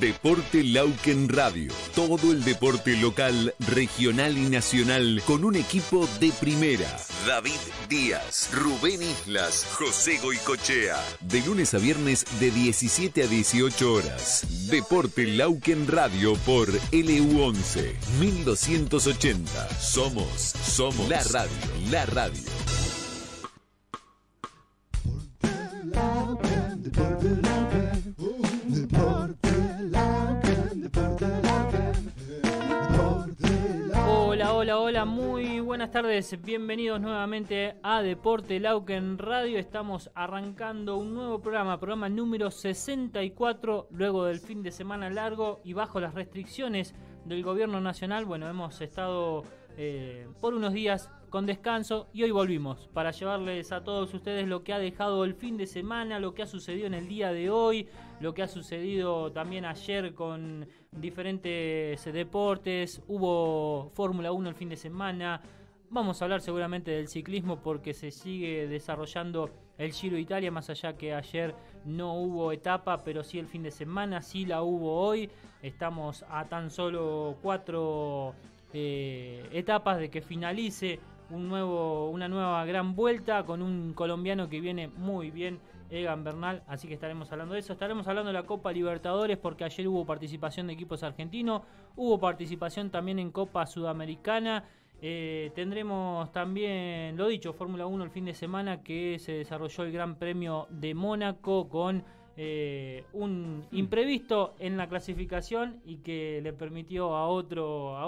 Deporte Lauken Radio. Todo el deporte local, regional y nacional con un equipo de primera. David Díaz, Rubén Islas, José Goicochea. De lunes a viernes de 17 a 18 horas. Deporte Lauken Radio por LU11 1280. Somos, somos la radio, la radio. muy buenas tardes. Bienvenidos nuevamente a Deporte Lauken Radio. Estamos arrancando un nuevo programa, programa número 64, luego del fin de semana largo y bajo las restricciones del gobierno nacional. Bueno, hemos estado eh, por unos días con descanso y hoy volvimos para llevarles a todos ustedes lo que ha dejado el fin de semana, lo que ha sucedido en el día de hoy, lo que ha sucedido también ayer con diferentes eh, deportes, hubo Fórmula 1 el fin de semana, vamos a hablar seguramente del ciclismo porque se sigue desarrollando el Giro de Italia, más allá que ayer no hubo etapa, pero sí el fin de semana, sí la hubo hoy, estamos a tan solo cuatro eh, etapas de que finalice un nuevo, una nueva gran vuelta con un colombiano que viene muy bien Egan Bernal, así que estaremos hablando de eso. Estaremos hablando de la Copa Libertadores porque ayer hubo participación de equipos argentinos, hubo participación también en Copa Sudamericana. Eh, tendremos también, lo dicho, Fórmula 1 el fin de semana que se desarrolló el Gran Premio de Mónaco con eh, un hmm. imprevisto en la clasificación y que le permitió a otro a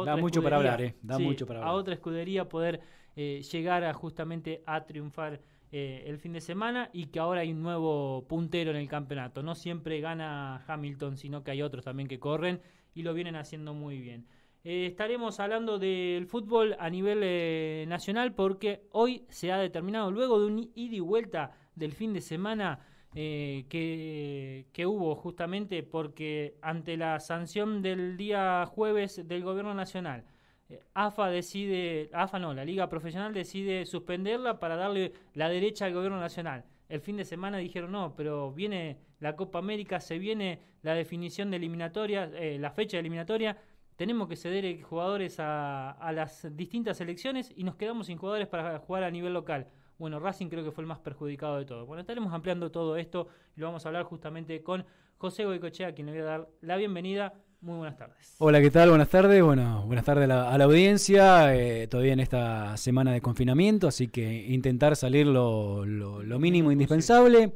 otra escudería poder eh, llegar a justamente a triunfar eh, el fin de semana y que ahora hay un nuevo puntero en el campeonato. No siempre gana Hamilton, sino que hay otros también que corren y lo vienen haciendo muy bien. Eh, estaremos hablando del fútbol a nivel eh, nacional porque hoy se ha determinado, luego de un ida y vuelta del fin de semana que, que, hubo justamente porque ante la sanción del día jueves del gobierno nacional eh, AFA decide, AFA no, la Liga Profesional decide suspenderla para darle la derecha al gobierno nacional. El fin de semana dijeron no, pero viene la Copa América, se viene la definición de eliminatoria, eh, la fecha de eliminatoria, tenemos que ceder jugadores a, las distintas selecciones y nos quedamos sin jugadores para jugar a nivel local. Bueno, Racing creo que fue el más perjudicado de todo. Bueno, estaremos ampliando todo esto y lo vamos a hablar justamente con José Goicochea, quien le voy a dar la bienvenida. Muy buenas tardes. Hola, ¿qué tal? Buenas tardes. Bueno, buenas tardes a la, audiencia. Eh, todavía en esta semana de confinamiento, así que intentar salir lo, lo, mínimo indispensable.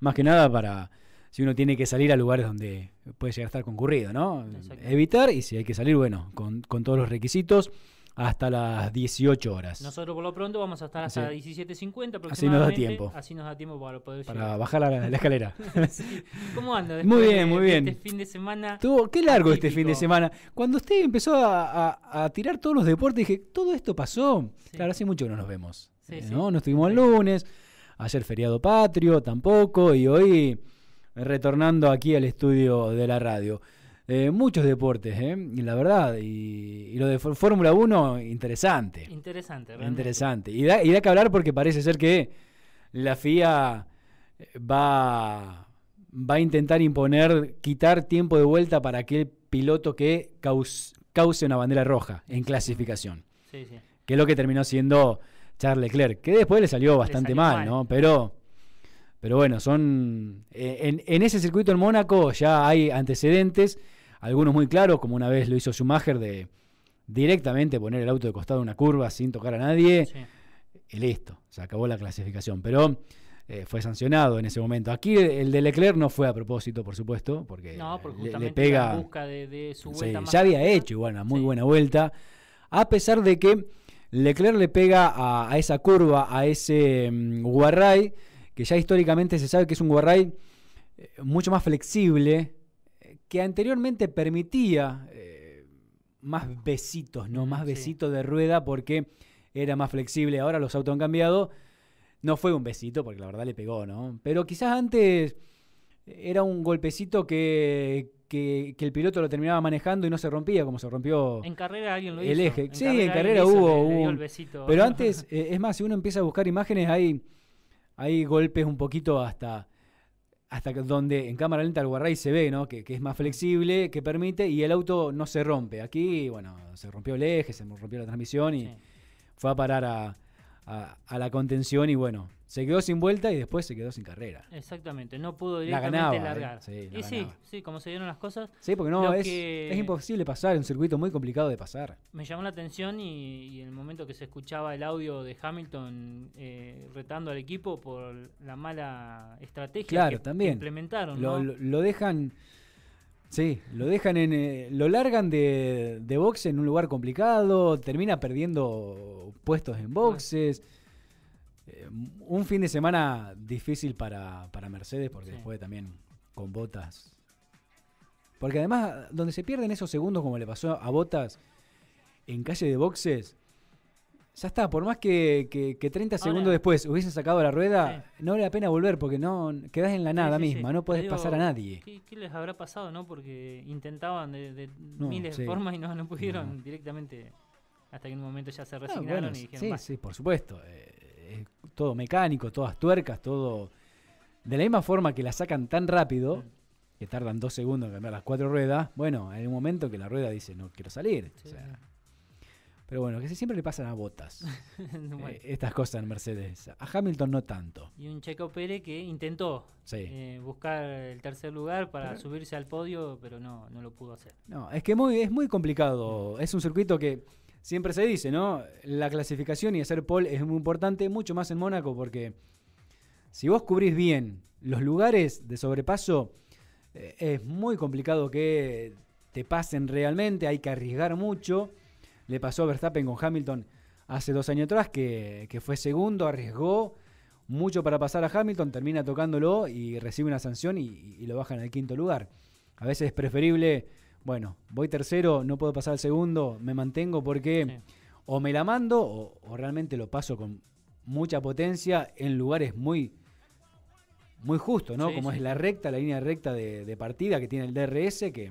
Más que nada para si uno tiene que salir a lugares donde puede llegar a estar concurrido, ¿no? Evitar y si hay que salir, bueno, con, con todos los requisitos hasta las 18 horas. Nosotros por lo pronto vamos a estar hasta las 17.50 Así nos da tiempo. Así nos da tiempo para bajar la, escalera. ¿Cómo anda? muy bien, muy bien. Este fin de semana. qué largo este fin de semana. Cuando usted empezó a, tirar todos los deportes, dije, todo esto pasó. Claro, hace mucho que no nos vemos. Eh, ¿no? no estuvimos el lunes, ayer feriado patrio tampoco, y hoy eh, retornando aquí al estudio de la radio. Eh, muchos deportes, ¿eh? Y la verdad. Y, lo de Fórmula 1, interesante. Interesante, verdad. Interesante. Y da, y da que hablar porque parece ser que la FIA eh, va, va a intentar imponer, quitar tiempo de vuelta para aquel piloto que cause, una bandera roja en clasificación. Sí, sí. Que es lo que terminó siendo Charles Leclerc, que después le salió bastante mal, ¿no? Pero, pero bueno, son. En, en ese circuito en Mónaco ya hay antecedentes algunos muy claros, como una vez lo hizo Schumacher, de directamente poner el auto de costado en una curva sin tocar a nadie. Y listo, se acabó la clasificación. Pero eh, fue sancionado en ese momento. Aquí el de Leclerc no fue a propósito, por supuesto, porque, le, pega. ya había hecho igual, una muy buena vuelta. A pesar de que Leclerc le pega a, esa curva, a ese um, que ya históricamente se sabe que es un Guarray eh, mucho más flexible que anteriormente permitía eh, más besitos, ¿no? Más besitos de rueda porque era más flexible. Ahora los autos han cambiado. No fue un besito porque la verdad le pegó, ¿no? Pero quizás antes era un golpecito que, que, el piloto lo terminaba manejando y no se rompía como se rompió. En carrera alguien lo el eje. sí, en carrera hubo. Pero antes, es más, si uno empieza a buscar imágenes, hay, hay golpes un poquito hasta hasta donde en cámara lenta el Guarray se ve, ¿no? Que, es más flexible, que permite, y el auto no se rompe. Aquí, bueno, se rompió el eje, se rompió la transmisión y fue a parar a, la contención y bueno, se quedó sin vuelta y después se quedó sin carrera. Exactamente, no pudo directamente eh. largar. sí, y sí, sí, como se dieron las cosas. Sí, porque no, es, es, imposible pasar, un circuito muy complicado de pasar. Me llamó la atención y, en el momento que se escuchaba el audio de Hamilton eh, retando al equipo por la mala estrategia claro, que, también. implementaron. Lo, lo, dejan. Sí, lo dejan en. Eh, lo largan de, de boxe en un lugar complicado, termina perdiendo puestos en boxes un fin de semana difícil para, para Mercedes porque después también con Botas. Porque además, donde se pierden esos segundos, como le pasó a Botas en calle de boxes, ya está. Por más que, que, 30 segundos después hubiesen sacado la rueda, no vale la pena volver porque no quedás en la nada misma, no puedes pasar a nadie. ¿qué, les habrá pasado, no? Porque intentaban de, miles de formas y no, pudieron directamente. Hasta que en un momento ya se ah, resignaron y dijeron. Sí, sí, por supuesto. Eh, todo mecánico, todas tuercas, todo... De la misma forma que la sacan tan rápido, que tardan dos segundos en cambiar las cuatro ruedas, bueno, hay un momento que la rueda dice, no quiero salir. pero bueno, que siempre le pasan a botas eh, estas cosas en Mercedes. A Hamilton no tanto. Y un Checo Pérez que intentó eh, buscar el tercer lugar para subirse al podio, pero no, no lo pudo hacer. No, es que muy, es muy complicado. Es un circuito que siempre se dice, ¿no? La clasificación y hacer pole es muy importante, mucho más en Mónaco, porque si vos cubrís bien los lugares de sobrepaso, eh, es muy complicado que te pasen realmente, hay que arriesgar mucho. Le pasó a Verstappen con Hamilton hace dos años atrás, que, fue segundo, arriesgó mucho para pasar a Hamilton, termina tocándolo y recibe una sanción y, y lo bajan al quinto lugar. A veces es preferible bueno, voy tercero, no puedo pasar al segundo, me mantengo porque o me la mando o, realmente lo paso con mucha potencia en lugares muy, muy justos, ¿no? Como es la recta, la línea recta de, partida que tiene el DRS, que,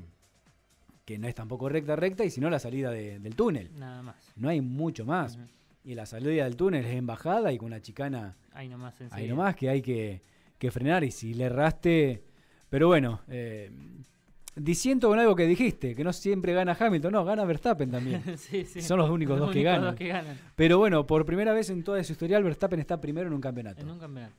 que no es tampoco recta, recta, y sino la salida del túnel. Nada más. No hay mucho más. Y la salida del túnel es embajada y con la chicana. Ahí nomás, que hay que, frenar y si le erraste. Pero bueno, eh, diciendo con algo que dijiste, que no siempre gana Hamilton, no, gana Verstappen también. Son los únicos, dos, que ganan. Pero bueno, por primera vez en toda su historia Verstappen está primero en un campeonato.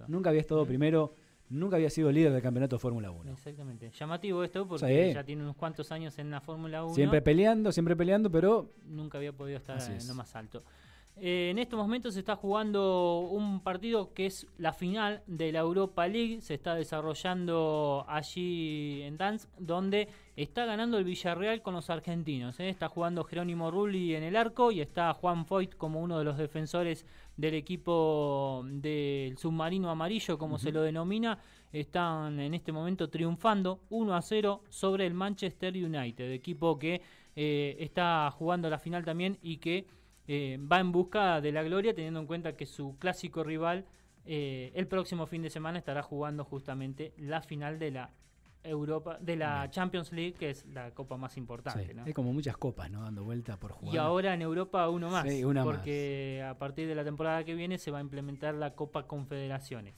Nunca había estado primero, nunca había sido líder del campeonato de Fórmula 1. Exactamente. Llamativo esto porque ya tiene unos cuantos años en la Fórmula 1. Siempre peleando, siempre peleando, pero... Nunca había podido estar en lo más alto. Eh, en estos momentos se está jugando un partido que es la final de la Europa League. Se está desarrollando allí en Danz, donde está ganando el Villarreal con los argentinos. ¿eh? Está jugando Jerónimo Rulli en el arco y está Juan Foyt como uno de los defensores del equipo del submarino amarillo, como se lo denomina. Están en este momento triunfando 1 a 0 sobre el Manchester United, equipo que eh, está jugando la final también y que eh, va en busca de la gloria teniendo en cuenta que su clásico rival eh, el próximo fin de semana estará jugando justamente la final de la Europa, de la Champions League, que es la copa más importante. Sí. Hay como muchas copas, ¿no? Dando vuelta por jugar. Y ahora en Europa uno más. porque a partir de la temporada que viene se va a implementar la Copa Confederaciones.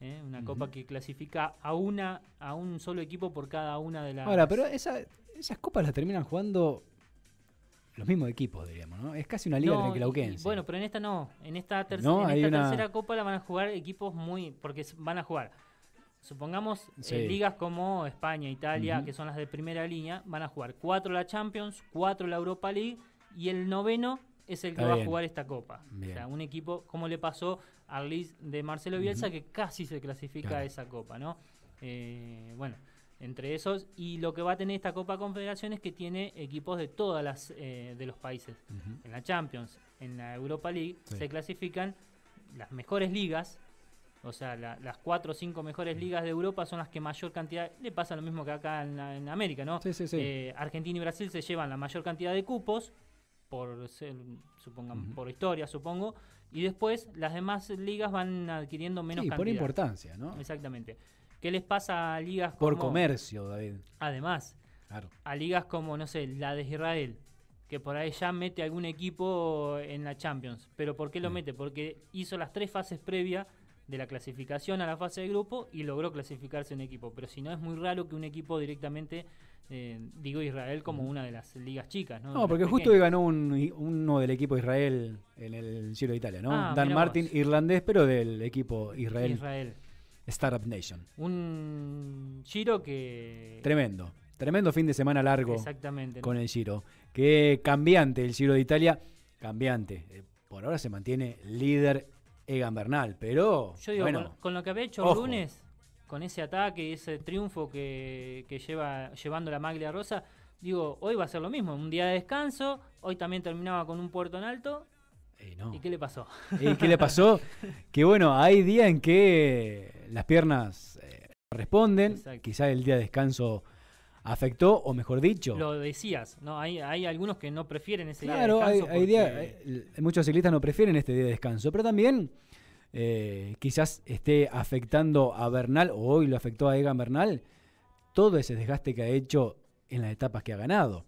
¿eh? Una copa que clasifica a una, a un solo equipo por cada una de las. Ahora, pero esas copas las terminan jugando los mismos equipos, diríamos, ¿no? Es casi una liga el clauquense. Bueno, pero en esta no. En esta, tercera copa la van a jugar equipos muy. Porque van a jugar. Supongamos eh, ligas como España, Italia, que son las de primera línea, van a jugar cuatro la Champions, cuatro la Europa League y el noveno es el que va a jugar esta copa. O sea, un equipo, como le pasó al Leeds de Marcelo Bielsa, que casi se clasifica a esa copa, ¿no? Eh, bueno entre esos. Y lo que va a tener esta Copa Confederación es que tiene equipos de todas las eh, de los países. En la Champions, en la Europa League, se clasifican las mejores ligas. O sea, las cuatro o cinco mejores ligas de Europa son las que mayor cantidad. Le pasa lo mismo que acá en, América, ¿no? Sí, sí, sí. Eh, Argentina y Brasil se llevan la mayor cantidad de cupos por supongan, por historia, supongo, y después las demás ligas van adquiriendo menos sí, por importancia, ¿no? Exactamente. ¿Qué les pasa a ligas como... Por comercio, David. Además, a ligas como, no sé, la de Israel, que por ahí ya mete algún equipo en la Champions. ¿Pero por qué lo mete? Porque hizo las tres fases previas de la clasificación a la fase de grupo y logró clasificarse un equipo. Pero si no, es muy raro que un equipo directamente, eh, digo Israel, como una de las ligas chicas. No, no porque justo justo ganó un, uno del equipo Israel en el Giro de Italia, ¿no? Ah, Dan Martin, irlandés, pero del equipo Israel. Israel. Startup Nation. Un giro que... Tremendo, tremendo fin de semana largo. Exactamente. Con el giro. que cambiante el giro de Italia, cambiante. Eh, por ahora se mantiene líder Egan Bernal, pero... Yo digo, bueno, con, lo que había hecho el lunes, con ese ataque, y ese triunfo que, lleva llevando la maglia rosa, digo, hoy va a ser lo mismo, un día de descanso, hoy también terminaba con un puerto en alto. ¿Y qué le pasó? ¿Y qué le pasó? que bueno, hay día en que las piernas eh, responden, Quizás el día de descanso afectó, o mejor dicho... Lo decías, ¿no? Hay, hay algunos que no prefieren ese día de descanso. Hay, muchos ciclistas no prefieren este día de descanso, pero también eh, quizás esté afectando a Bernal, o hoy lo afectó a Egan Bernal, todo ese desgaste que ha hecho en las etapas que ha ganado.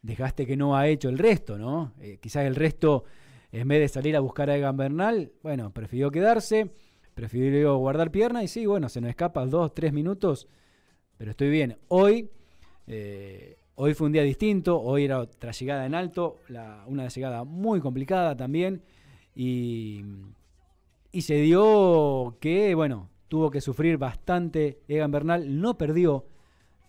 Desgaste que no ha hecho el resto, ¿no? Eh, quizás el resto, en vez de salir a buscar a Egan Bernal, bueno, prefirió quedarse Prefiero guardar pierna y sí, bueno, se nos escapa dos, tres minutos, pero estoy bien. Hoy, eh, hoy fue un día distinto, hoy era otra llegada en alto, una llegada muy complicada también, y, se dio que, bueno, tuvo que sufrir bastante Egan Bernal, no perdió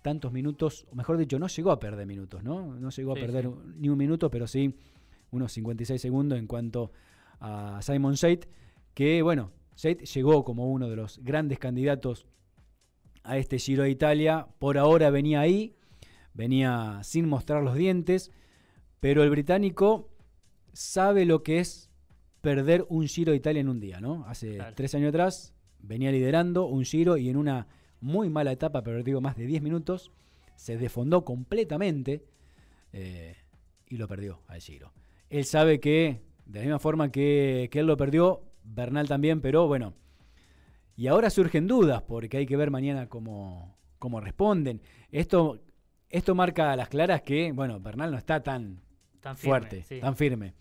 tantos minutos, o mejor dicho, no llegó a perder minutos, ¿no? No llegó a perder ni un minuto, pero sí unos 56 segundos en cuanto a Simon Shade, que bueno, llegó como uno de los grandes candidatos a este Giro de Italia. Por ahora venía ahí, venía sin mostrar los dientes, pero el británico sabe lo que es perder un Giro de Italia en un día, ¿no? Hace tres años atrás venía liderando un Giro y en una muy mala etapa, pero digo más de 10 minutos, se desfondó completamente eh, y lo perdió al Giro. Él sabe que, de la misma forma que, que él lo perdió, Bernal también, pero bueno. Y ahora surgen dudas porque hay que ver mañana cómo, responden. Esto, esto marca a las claras que, bueno, Bernal no está tan, tan fuerte, tan firme.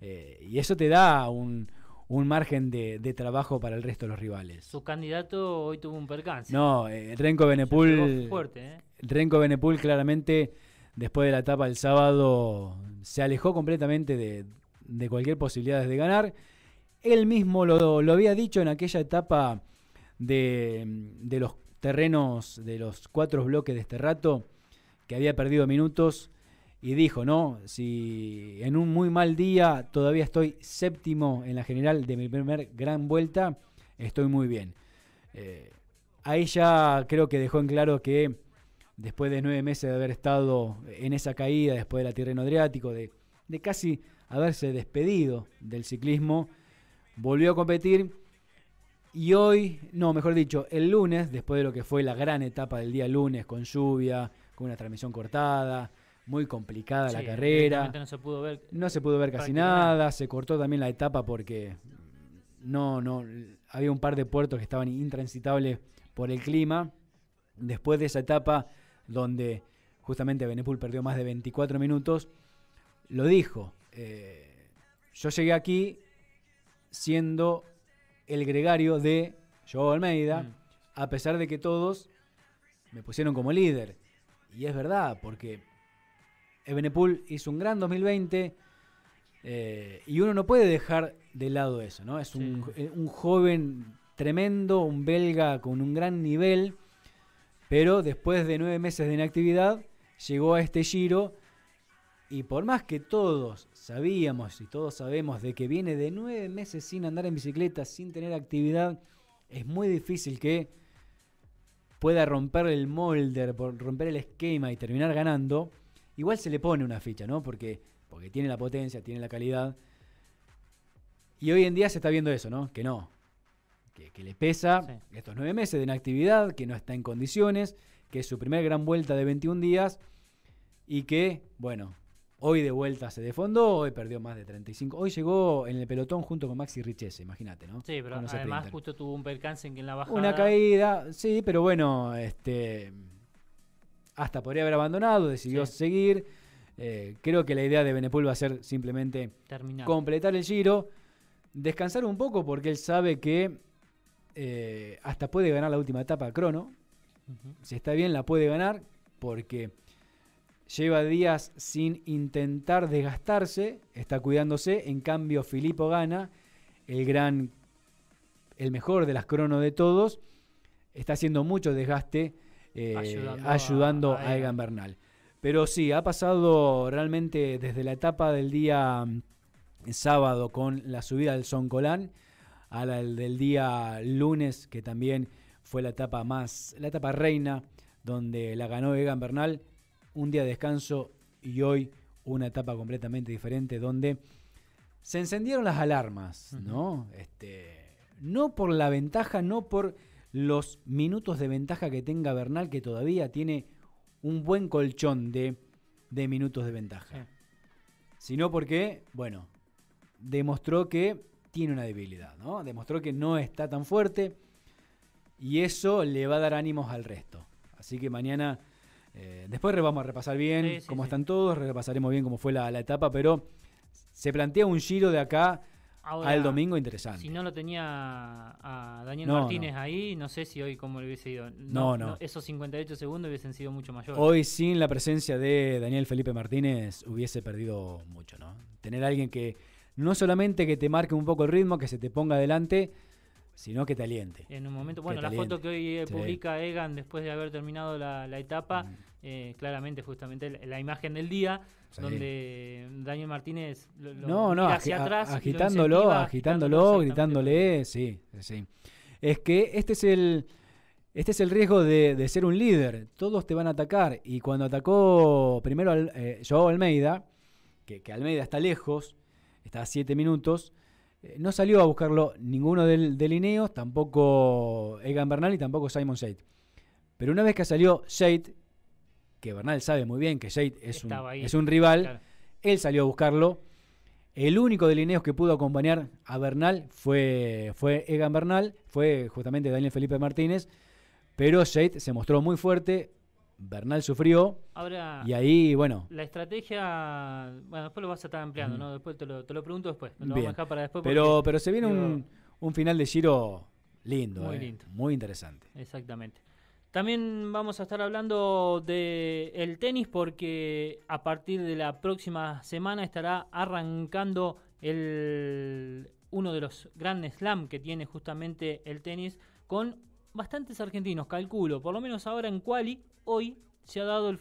Eh, y eso te da un, margen de, trabajo para el resto de los rivales. Su candidato hoy tuvo un percance. No, el eh, Renko Benepul. Fuerte, ¿eh? Renko Benepul claramente, después de la etapa del sábado, se alejó completamente de, de cualquier posibilidad de ganar. Él mismo lo, había dicho en aquella etapa de, los terrenos, de los cuatro bloques de este rato, que había perdido minutos. Y dijo, ¿no? Si en un muy mal día todavía estoy séptimo en la general de mi primer gran vuelta, estoy muy bien. Eh, ahí ya creo que dejó en claro que después de nueve meses de haber estado en esa caída, después de la Tirreno Adriático, de, casi haberse despedido del ciclismo, volvió a competir y hoy, no, mejor dicho, el lunes, después de lo que fue la gran etapa del día lunes con lluvia, con una transmisión cortada, muy complicada la carrera. No se pudo ver. casi nada, se cortó también la etapa porque no, no, había un par de puertos que estaban intransitables por el clima. Después de esa etapa donde justamente Benepul perdió más de 24 minutos, lo dijo. Eh, yo llegué aquí siendo el gregario de Joe Almeida, mm. a pesar de que todos me pusieron como líder. Y es verdad, porque Ebenepool hizo un gran 2020 eh, y uno no puede dejar de lado eso, ¿no? Es un, eh, un joven tremendo, un belga con un gran nivel, pero después de nueve meses de inactividad llegó a este giro y por más que todos sabíamos y todos sabemos de que viene de nueve meses sin andar en bicicleta, sin tener actividad, es muy difícil que pueda romper el molde, romper el esquema y terminar ganando. Igual se le pone una ficha, ¿no? Porque, porque tiene la potencia, tiene la calidad. Y hoy en día se está viendo eso, ¿no? Que no. Que, le pesa estos nueve meses de inactividad, que no está en condiciones, que es su primer gran vuelta de 21 días y que, bueno, Hoy de vuelta se defondó, hoy perdió más de 35. Hoy llegó en el pelotón junto con Maxi Richese, imagínate, ¿no? Sí, pero además justo tuvo un percance en la bajada. Una caída, sí, pero bueno, este hasta podría haber abandonado, decidió seguir. Eh, creo que la idea de Benepul va a ser simplemente completar el giro, descansar un poco porque él sabe que eh, hasta puede ganar la última etapa crono. Si está bien, la puede ganar porque lleva días sin intentar desgastarse, está cuidándose, en cambio Filippo gana, el gran, el mejor de las crono de todos, está haciendo mucho desgaste eh, ayudando, a, Egan Bernal. Pero sí, ha pasado realmente desde la etapa del día mm, sábado con la subida del Son Colán a la del día lunes, que también fue la etapa más, la etapa reina, donde la ganó Egan Bernal, un día de descanso y hoy una etapa completamente diferente donde se encendieron las alarmas, ¿no? Este, no por la ventaja, no por los minutos de ventaja que tenga Bernal, que todavía tiene un buen colchón de, minutos de ventaja, sino porque, bueno, demostró que tiene una debilidad, ¿no? Demostró que no está tan fuerte y eso le va a dar ánimos al resto. Así que mañana eh, después vamos a repasar bien cómo están todos, repasaremos bien cómo fue la, etapa, pero se plantea un giro de acá al domingo interesante. Si no lo tenía a Daniel Martínez ahí, no sé si hoy cómo le hubiese ido. No, no, Esos 58 segundos hubiesen sido mucho mayores. Hoy sin la presencia de Daniel Felipe Martínez hubiese perdido mucho, ¿no? Tener a alguien que no solamente que te marque un poco el ritmo, que se te ponga adelante, sino que te aliente. En un momento, bueno, la foto que hoy eh, publica Egan después de haber terminado la, etapa, eh, claramente justamente la, imagen del día, donde Daniel Martínez lo, mira hacia atrás. Agitándolo, agitándolo, gritándole, sí, sí. Es que este es el... Este es el riesgo de, ser un líder. Todos te van a atacar. Y cuando atacó primero al, eh, Almeida, que, Almeida está lejos, está a 7 minutos, eh, no salió a buscarlo ninguno del, de Lineos, tampoco Egan Bernal y tampoco Simon Shade. Pero una vez que salió Shade, que Bernal sabe muy bien que Shade es, un, es un, rival, él salió a buscarlo. El único de Lineos que pudo acompañar a Bernal fue, fue Egan Bernal, fue justamente Daniel Felipe Martínez. Pero Shade se mostró muy fuerte, Bernal sufrió. y ahí, bueno. La estrategia, bueno, después lo vas a estar ampliando, ¿no? Después te lo, te lo pregunto después. Lo vamos a dejar para después. Pero, pero se viene un, final de giro lindo, muy, eh, lindo. muy interesante. Exactamente. También vamos a estar hablando del el tenis porque a partir de la próxima semana estará arrancando el, uno de los grandes slam que tiene justamente el tenis con bastantes argentinos, calculo, por lo menos ahora en quali hoy se ha dado el,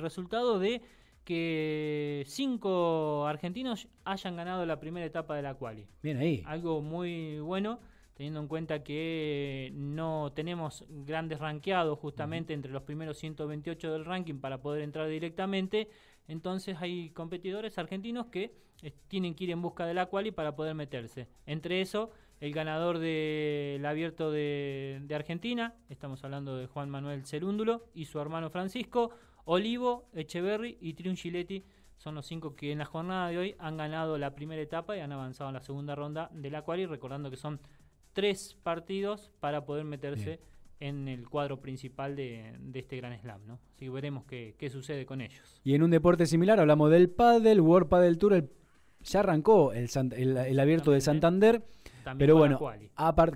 resultado de que cinco argentinos hayan ganado la primera etapa de la quali. Bien ahí. Algo muy bueno, teniendo en cuenta que no tenemos grandes ranqueados justamente entre los primeros 128 del ranking para poder entrar directamente. Entonces hay competidores argentinos que eh, tienen que ir en busca de la quali para poder meterse. Entre eso el ganador del abierto de, Argentina, estamos hablando de Juan Manuel Cerúndulo y su hermano Francisco, Olivo, Echeverry y Triunchiletti, son los cinco que en la jornada de hoy han ganado la primera etapa y han avanzado en la segunda ronda del Aquari. recordando que son tres partidos para poder meterse en el cuadro principal de, este gran slam, ¿no? Así que veremos qué, sucede con ellos. Y en un deporte similar hablamos del paddle, World Paddle Tour, ya arrancó el abierto de Santander. Pero bueno,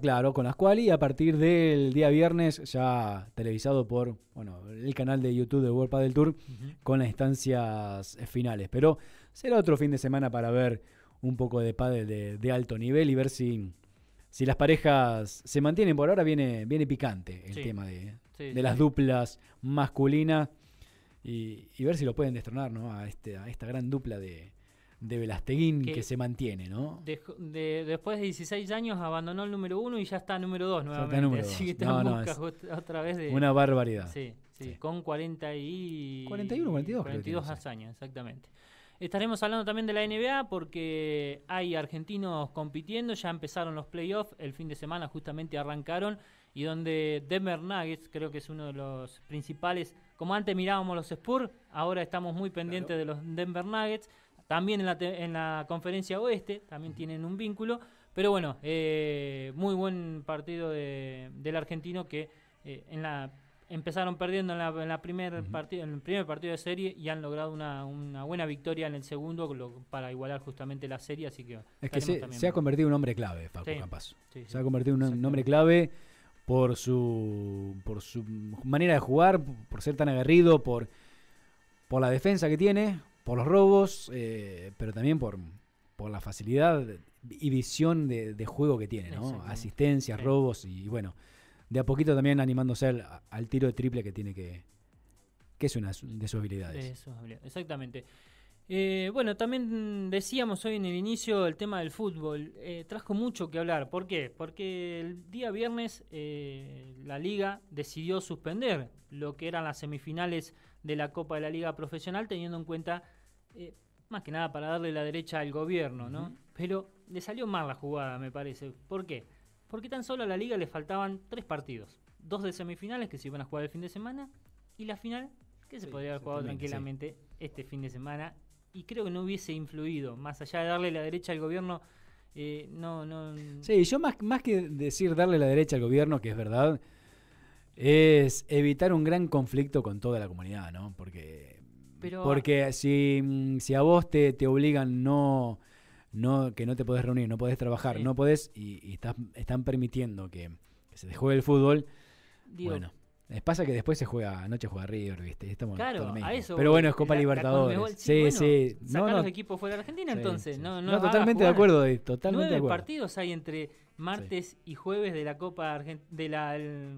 claro, con las quali, a partir del día viernes, ya televisado por bueno, el canal de YouTube de World del Tour, con las instancias eh, finales. Pero será otro fin de semana para ver un poco de pádel de, alto nivel y ver si, si las parejas se mantienen. Por ahora viene, viene picante el tema de, las duplas masculinas y, ver si lo pueden destronar ¿no? a, este, a esta gran dupla de, de Belasteguín que, se mantiene, ¿no? después de 16 años abandonó el número 1 y ya está número 2 nuevamente. Una barbaridad. Sí, sí, con 40 y. 41, 42. 42 hazañas, exactamente. Estaremos hablando también de la NBA porque hay argentinos compitiendo, ya empezaron los playoffs, el fin de semana justamente arrancaron y donde Denver Nuggets creo que es uno de los principales, como antes mirábamos los Spurs, ahora estamos muy pendientes de los Denver Nuggets también en la, en la conferencia oeste, también tienen un vínculo. Pero bueno, eh, muy buen partido del argentino que eh, en la empezaron perdiendo en, la, primer partido, en el primer partido de serie y han logrado una, buena victoria en el segundo para igualar justamente la serie. Así que es que se, ha convertido en un hombre clave, Facu Capaz. se ha convertido en un hombre clave por su, por su manera de jugar, por ser tan aguerrido, por, por la defensa que tiene por los robos, eh, pero también por, por la facilidad y visión de, juego que tiene, ¿no? Asistencias, robos y, bueno, de a poquito también animándose al, tiro de triple que tiene que, que es una de sus habilidades. exactamente. Eh, bueno, también decíamos hoy en el inicio el tema del fútbol. Eh, trajo mucho que hablar. ¿Por qué? Porque el día viernes la liga decidió suspender lo que eran las semifinales de la Copa de la Liga Profesional, teniendo en cuenta eh, más que nada para darle la derecha al gobierno, ¿no? Pero le salió mal la jugada, me parece. ¿Por qué? Porque tan solo a la liga le faltaban tres partidos. Dos de semifinales que se iban a jugar el fin de semana y la final que se podía podría haber jugado tranquilamente este fin de semana y creo que no hubiese influido, más allá de darle la derecha al gobierno. Eh, no, no. Sí, yo más que decir darle la derecha al gobierno, que es verdad, es evitar un gran conflicto con toda la comunidad, ¿no? Porque porque si, mm, si a vos te, obligan no, no, que no te podés reunir, no podés trabajar, no podés, y, están permitiendo que, se te juegue el fútbol, bueno. pasa que después se juega, anoche juega River, ¿viste? Estamos claro, Pero bueno, es Copa Libertadores. sí, sí. no, los equipos fuera de Argentina, entonces. no, no, no totalmente de acuerdo. Totalmente de acuerdo. partidos hay entre martes y jueves de la Copa de la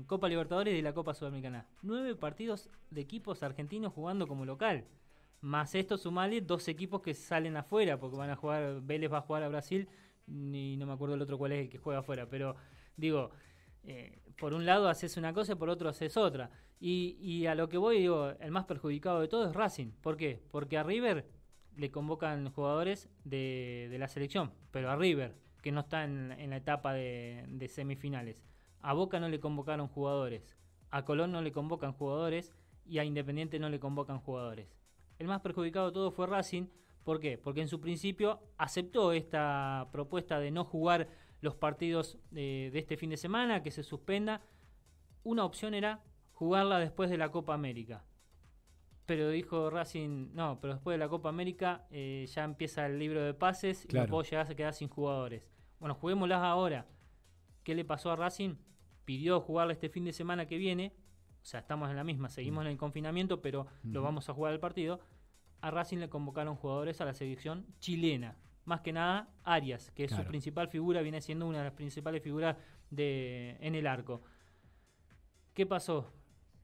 Copa Libertadores y de la Copa Sudamericana. Nueve partidos de equipos argentinos jugando como local. Más esto sumale dos equipos que salen afuera, porque van a jugar, Vélez va a jugar a Brasil, y no me acuerdo el otro cuál es el que juega afuera, pero digo, eh, por un lado haces una cosa y por otro haces otra. Y, a lo que voy, digo, el más perjudicado de todo es Racing. ¿Por qué? Porque a River le convocan jugadores de, de la selección, pero a River que no está en, la etapa de, semifinales. A Boca no le convocaron jugadores, a Colón no le convocan jugadores y a Independiente no le convocan jugadores. El más perjudicado de todo fue Racing. ¿Por qué? Porque en su principio aceptó esta propuesta de no jugar los partidos eh, de este fin de semana, que se suspenda. Una opción era jugarla después de la Copa América pero dijo Racing, no, pero después de la Copa América eh, ya empieza el libro de pases y no puedo llegar a quedar sin jugadores. Bueno, juguémoslas ahora. ¿Qué le pasó a Racing? Pidió jugarla este fin de semana que viene. O sea, estamos en la misma, seguimos mm. en el confinamiento, pero lo vamos a jugar el partido. A Racing le convocaron jugadores a la selección chilena. Más que nada, Arias, que es su principal figura, viene siendo una de las principales figuras en el arco. ¿Qué pasó?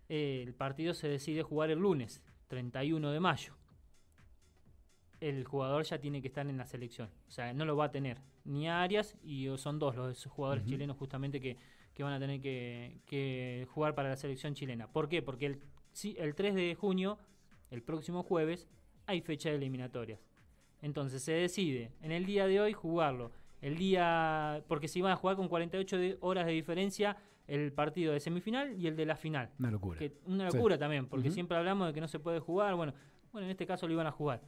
Eh, el partido se decide jugar el lunes. 31 de mayo, el jugador ya tiene que estar en la selección. O sea, no lo va a tener ni Arias y son dos los jugadores chilenos justamente que, van a tener que, jugar para la selección chilena. ¿Por qué? Porque el, el 3 de junio, el próximo jueves, hay fecha de eliminatorias. Entonces se decide en el día de hoy jugarlo. El día, porque si van a jugar con 48 horas de diferencia el partido de semifinal y el de la final. Una locura. una locura también, porque siempre hablamos de que no se puede jugar. Bueno, bueno, en este caso lo iban a jugar.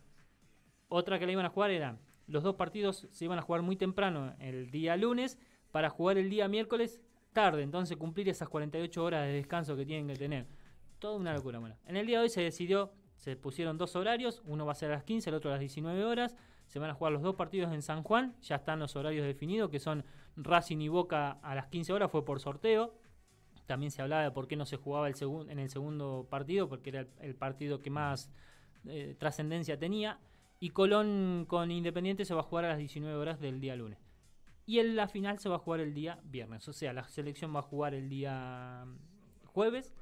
Otra que la iban a jugar era, los dos partidos se iban a jugar muy temprano el día lunes para jugar el día miércoles tarde, entonces cumplir esas 48 horas de descanso que tienen que tener. Toda una locura. Bueno, en el día de hoy se decidió, se pusieron dos horarios, uno va a ser a las 15, el otro a las 19 horas. Se van a jugar los dos partidos en San Juan, ya están los horarios definidos, que son Racing y Boca a las 15 horas fue por sorteo. También se hablaba de por qué no se jugaba el en el segundo partido, porque era el, partido que más eh, trascendencia tenía. Y Colón con Independiente se va a jugar a las 19 horas del día lunes. Y la final se va a jugar el día viernes. O sea, la selección va a jugar el día mm, jueves.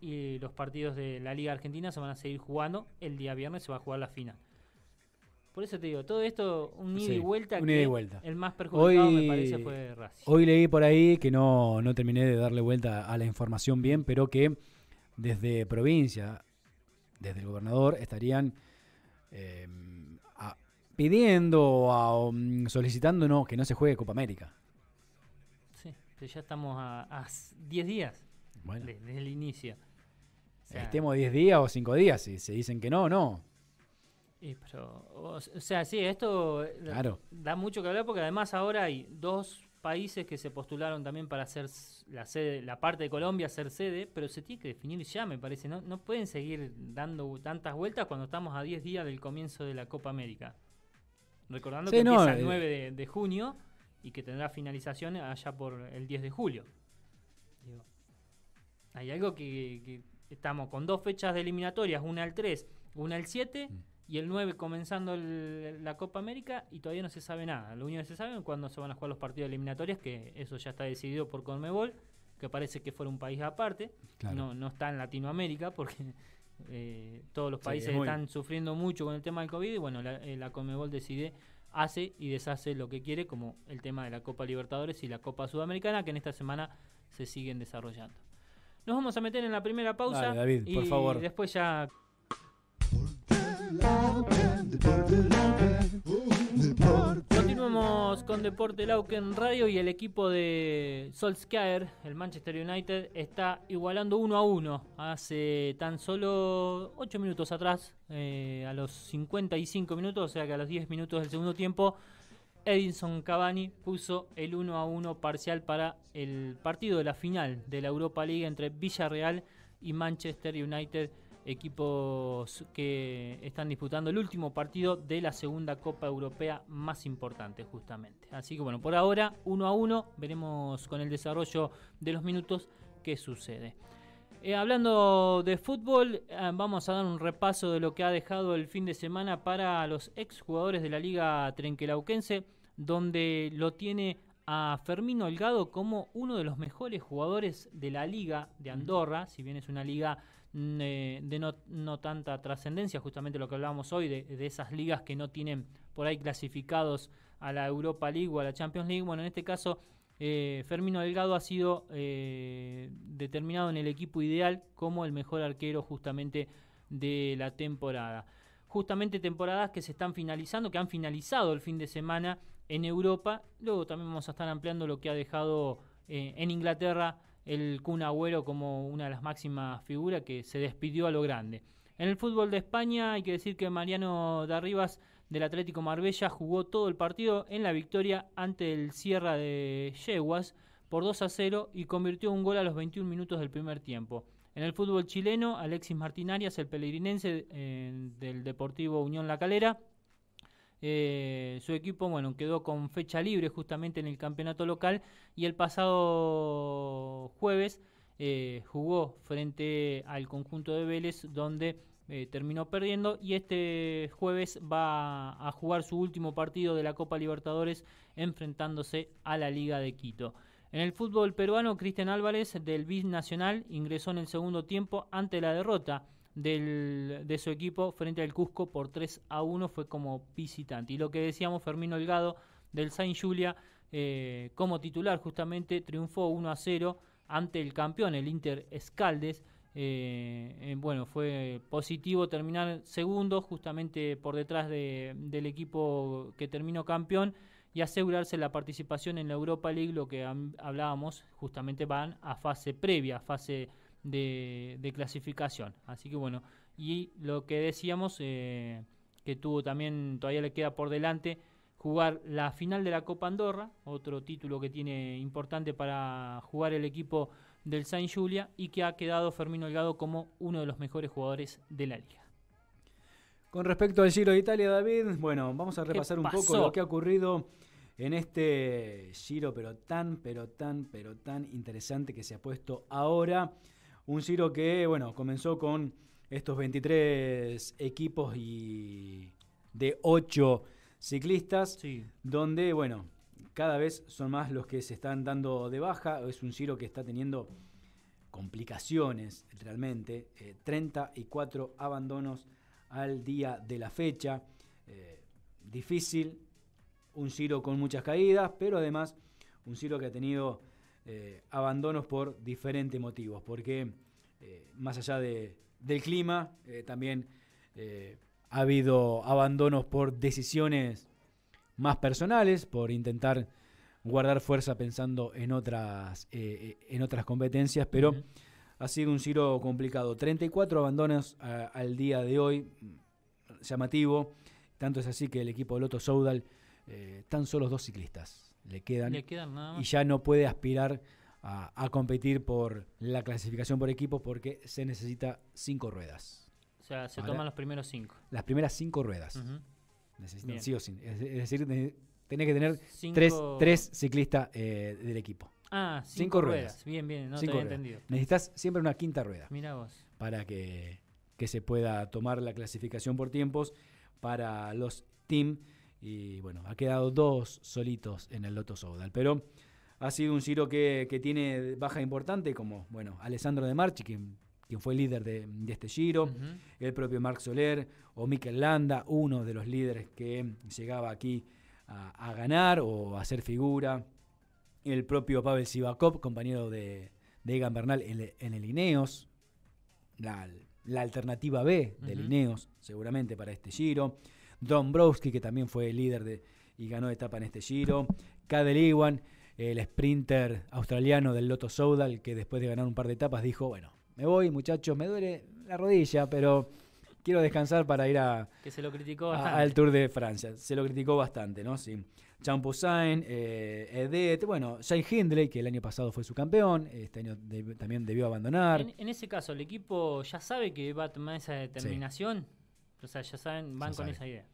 Y los partidos de la Liga Argentina se van a seguir jugando. El día viernes se va a jugar la final. Por eso te digo, todo esto, un ida y vuelta. Un vuelta. El más perjudicado, me parece, fue Racing. Hoy leí por ahí que no, terminé de darle vuelta a la información bien, pero que desde provincia, desde el gobernador, estarían eh, pidiendo o um, solicitando que no se juegue Copa América. Sí, pero ya estamos a 10 días desde, el inicio. Estemos 10 días o 5 días, si se dicen que no, no pero, o sea, sí, esto eh, da mucho que hablar porque además ahora hay dos países que se postularon también para hacer la sede, la parte de Colombia ser sede, pero se tiene que definir ya, me parece. No, pueden seguir dando tantas vueltas cuando estamos a 10 días del comienzo de la Copa América. Recordando que empieza el 9 eh. de, junio y que tendrá finalización allá por el 10 de julio. hay algo que, estamos con dos fechas de eliminatorias, una al 3, una al 7 y el 9 comenzando la Copa América y todavía no se sabe nada. Lo único que se sabe es cuándo se van a jugar los partidos eliminatorios, que eso ya está decidido por Conmebol, que parece que fuera un país aparte, no, no está en Latinoamérica porque eh, todos los países están sufriendo mucho con el tema del COVID y bueno, eh, la, Conmebol decide hace y deshace lo que quiere, como el tema de la Copa Libertadores y la Copa Sudamericana, que en esta semana se siguen desarrollando. Nos vamos a meter en la primera pausa David, por favor. después ya Continuamos con Deporte Lauken Radio y el equipo de Solskjaer, el Manchester United, está igualando uno a uno. Hace tan solo 8 minutos atrás, eh, a los 55 minutos, o sea que a los 10 minutos del segundo tiempo, Edinson Cavani puso el 1 a 1 parcial para el partido de la final de la Europa League entre Villarreal y Manchester United equipos que están disputando el último partido de la segunda Copa Europea más importante justamente. Así que bueno, por ahora uno a uno veremos con el desarrollo de los minutos qué sucede. Eh, hablando de fútbol, eh, vamos a dar un repaso de lo que ha dejado el fin de semana para los exjugadores de la Liga Trenquelauquense, donde lo tiene a Fermín Holgado como uno de los mejores jugadores de la Liga de Andorra, si bien es una liga Mm, eh, de, no, tanta trascendencia, justamente lo que hablábamos hoy, de, esas ligas que no tienen por ahí clasificados a la Europa League o a la Champions League. Bueno, en este caso, eh, Fermino Delgado ha sido eh, determinado en el equipo ideal como el mejor arquero justamente de la temporada. Justamente temporadas que se están finalizando, que han finalizado el fin de semana en Europa. Luego también vamos a estar ampliando lo que ha dejado en Inglaterra el Kun Agüero como una de las máximas figuras que se despidió a lo grande. En el fútbol de España hay que decir que Mariano Darribas del Atlético Marbella jugó todo el partido en la victoria ante el Sierra de Yeguas por 2 a 0 y convirtió un gol a los 21 minutos del primer tiempo. En el fútbol chileno, Alexis Martinarias, el pelegrinense eh, del Deportivo Unión La Calera, eh, su equipo, bueno, quedó con fecha libre justamente en el campeonato local y el pasado jueves eh, jugó frente al conjunto de Vélez donde eh, terminó perdiendo y este jueves va a jugar su último partido de la Copa Libertadores enfrentándose a la Liga de Quito. En el fútbol peruano, Cristian Álvarez del BIS Nacional ingresó en el segundo tiempo ante la derrota del, de su equipo frente al Cusco por 3 a 1 fue como visitante. Y lo que decíamos, Fermín Holgado del Saint Julia eh, como titular justamente triunfó 1 a 0 ante el campeón, el Inter Escaldes. Eh, eh, bueno, fue positivo terminar segundo, justamente por detrás de, del equipo que terminó campeón, y asegurarse la participación en la Europa League, lo que hablábamos, justamente van a fase previa, fase de, clasificación. Así que bueno, y lo que decíamos, eh, que tuvo también, todavía le queda por delante jugar la final de la Copa Andorra, otro título que tiene importante para jugar el equipo del Saint Julia y que ha quedado Fermín Holgado como uno de los mejores jugadores de la liga. Con respecto al Giro de Italia, David, bueno, vamos a repasar un poco lo que ha ocurrido en este Giro, pero tan, pero tan, pero tan interesante que se ha puesto ahora. Un Ciro que, bueno, comenzó con estos 23 equipos y de 8 ciclistas, donde, bueno, cada vez son más los que se están dando de baja. Es un Ciro que está teniendo complicaciones realmente. 34 eh, abandonos al día de la fecha. Eh, difícil, un Ciro con muchas caídas, pero además un Ciro que ha tenido eh, abandonos por diferentes motivos, porque eh, más allá del clima, eh, también ha habido abandonos por decisiones más personales, por intentar guardar fuerza pensando en otras, en otras competencias, pero ha sido un giro complicado. 34 abandonos al día de hoy, mm, llamativo, tanto es así que el equipo de Loto Soudal, tan solo dos ciclistas le quedan, y ya no puede aspirar a, competir por la clasificación por equipo porque se necesita cinco ruedas. O sea, se toman los primeros cinco. Las primeras cinco ruedas. sí Es, decir, tiene que tener tres, ciclistas eh, del equipo. Ah, cinco, ruedas. Bien, bien, no entendido. Necesitas siempre una quinta rueda. Mira vos. Para que, que se pueda tomar la clasificación por tiempos para los team y bueno, ha quedado dos solitos en el Loto Soudal. Pero ha sido un Giro que, tiene baja importante, como bueno, Alessandro De Marchi, quien, quien fue líder de, este Giro, el propio Marc Soler o Mikel Landa, uno de los líderes que llegaba aquí a, ganar o a hacer figura. El propio Pavel Sivakov, compañero de, Egan Bernal en, el Ineos, la, alternativa B de Ineos seguramente para este giro. Browski, que también fue líder de, y ganó etapa en este giro. Cadel Iwan, el sprinter australiano del Lotto Soudal, que después de ganar un par de etapas dijo, bueno, me voy muchachos, me duele la rodilla, pero quiero descansar para ir a... Que se lo criticó al Tour de Francia. Se lo criticó bastante, ¿no? Sí. Poussin, eh, Edet, bueno, Shane Hindley, que el año pasado fue su campeón, este año también debió abandonar. En, ese caso, ¿el equipo ya sabe que va a tomar esa determinación? O sea, ya saben, van con esa idea.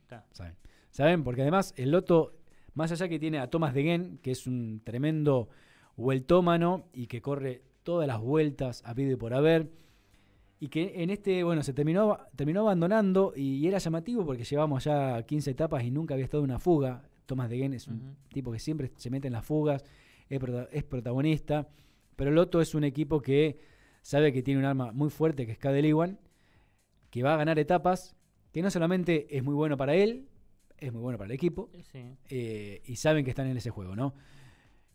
Saben. porque además el Loto, más allá que tiene a Thomas Degen, que es un tremendo vueltómano y que corre todas las vueltas a y por haber, y que en este, bueno, se terminó, terminó abandonando y, era llamativo porque llevamos ya 15 etapas y nunca había estado en una fuga. Thomas Degen es un tipo que siempre se mete en las fugas, es, protagonista, pero el Loto es un equipo que sabe que tiene un arma muy fuerte que es Iwan, que va a ganar etapas que no solamente es muy bueno para él, es muy bueno para el equipo, eh, y saben que están en ese juego, ¿no?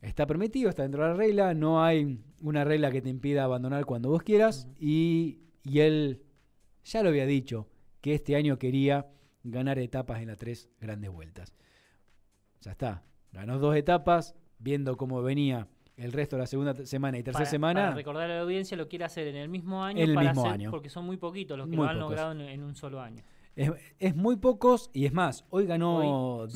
Está permitido, está dentro de la regla, no hay una regla que te impida abandonar cuando vos quieras, y, él ya lo había dicho, que este año quería ganar etapas en las tres grandes vueltas. Ya está, ganó dos etapas, viendo cómo venía el resto de la segunda semana y tercera semana. recordar a la audiencia, lo quiere hacer en el mismo año, porque son muy poquitos los que lo han logrado en, un solo año. Es, muy pocos y es más, hoy ganó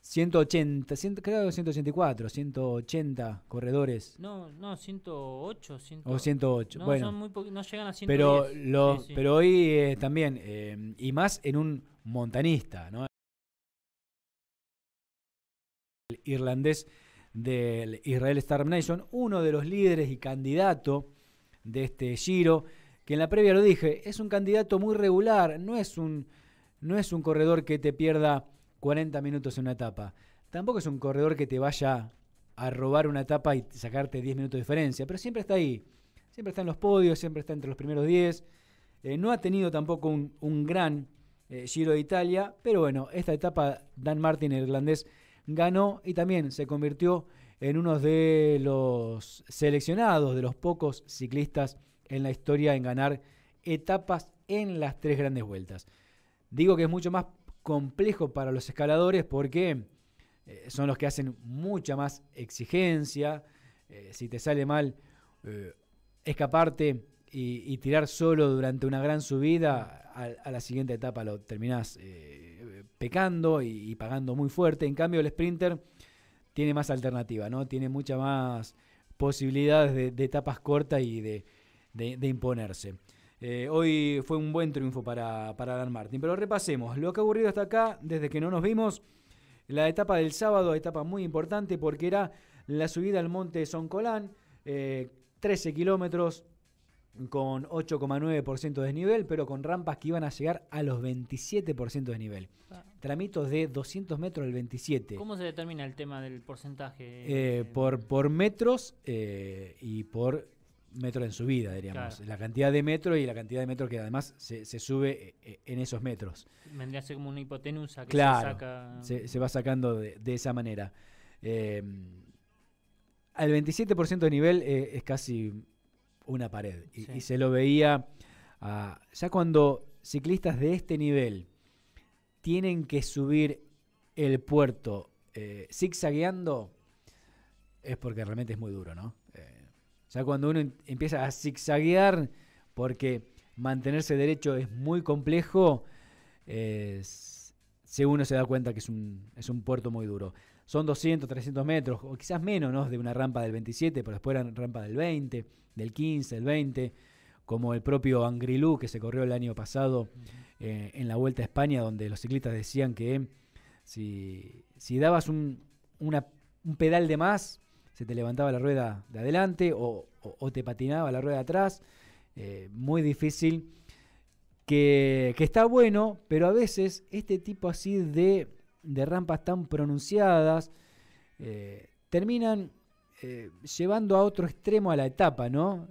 180, creo que 184, 180 corredores. No, no, 108, o 108. No, bueno, no llegan a 110. Pero, pero hoy eh, también, eh, y más en un montanista, ¿no? El irlandés del Israel Star Nation, uno de los líderes y candidato de este Giro que en la previa lo dije, es un candidato muy regular, no es un, no es un corredor que te pierda 40 minutos en una etapa. Tampoco es un corredor que te vaya a robar una etapa y sacarte 10 minutos de diferencia, pero siempre está ahí. Siempre está en los podios, siempre está entre los primeros 10. Eh, no ha tenido tampoco un, gran eh, Giro de Italia, pero bueno, esta etapa Dan Martin, el irlandés, ganó y también se convirtió en uno de los seleccionados, de los pocos ciclistas en la historia en ganar etapas en las tres grandes vueltas. Digo que es mucho más complejo para los escaladores porque eh, son los que hacen mucha más exigencia. Eh, si te sale mal eh, escaparte y, tirar solo durante una gran subida, a, la siguiente etapa lo terminás pecando y, pagando muy fuerte. En cambio, el sprinter tiene más alternativa, ¿no? Tiene muchas más posibilidades de etapas cortas y de de, imponerse. Eh, hoy fue un buen triunfo para, para Dan Martin. Pero repasemos lo que ha ocurrido hasta acá, desde que no nos vimos. La etapa del sábado, etapa muy importante porque era la subida al monte Son Colán 13 eh, kilómetros con 8,9% de desnivel, pero con rampas que iban a llegar a los 27% de nivel. Tramitos de 200 metros al 27. ¿Cómo se determina el tema del porcentaje? Eh, por, por metros y por metro en subida, diríamos. La cantidad de metro y la cantidad de metros que además se, sube eh, eh, en esos metros. Vendría a ser como una hipotenusa que se saca. Se, va sacando de, esa manera. Em, al 27% de nivel eh, es casi una pared. Y, se lo veía ya cuando ciclistas de este nivel tienen que subir el puerto zigzagueando, es porque realmente es muy duro, ¿no? O sea, cuando uno em-, empieza a zigzaguear, porque mantenerse derecho es muy complejo, si uno se da cuenta que es un, es un puerto muy duro. Son 200, 300 metros, o quizás menos, ¿no? De una rampa del 27, pero después eran rampa del 20, del 15, del 20, como el propio Angrilú que se corrió el año pasado eh, en la Vuelta a España, donde los ciclistas decían que si, dabas un, un pedal de más, se te levantaba la rueda de adelante o, te patinaba la rueda de atrás. Eh, muy difícil. Que, está bueno, pero a veces este tipo así de, de rampas tan pronunciadas eh, terminan eh, llevando a otro extremo a la etapa, ¿no?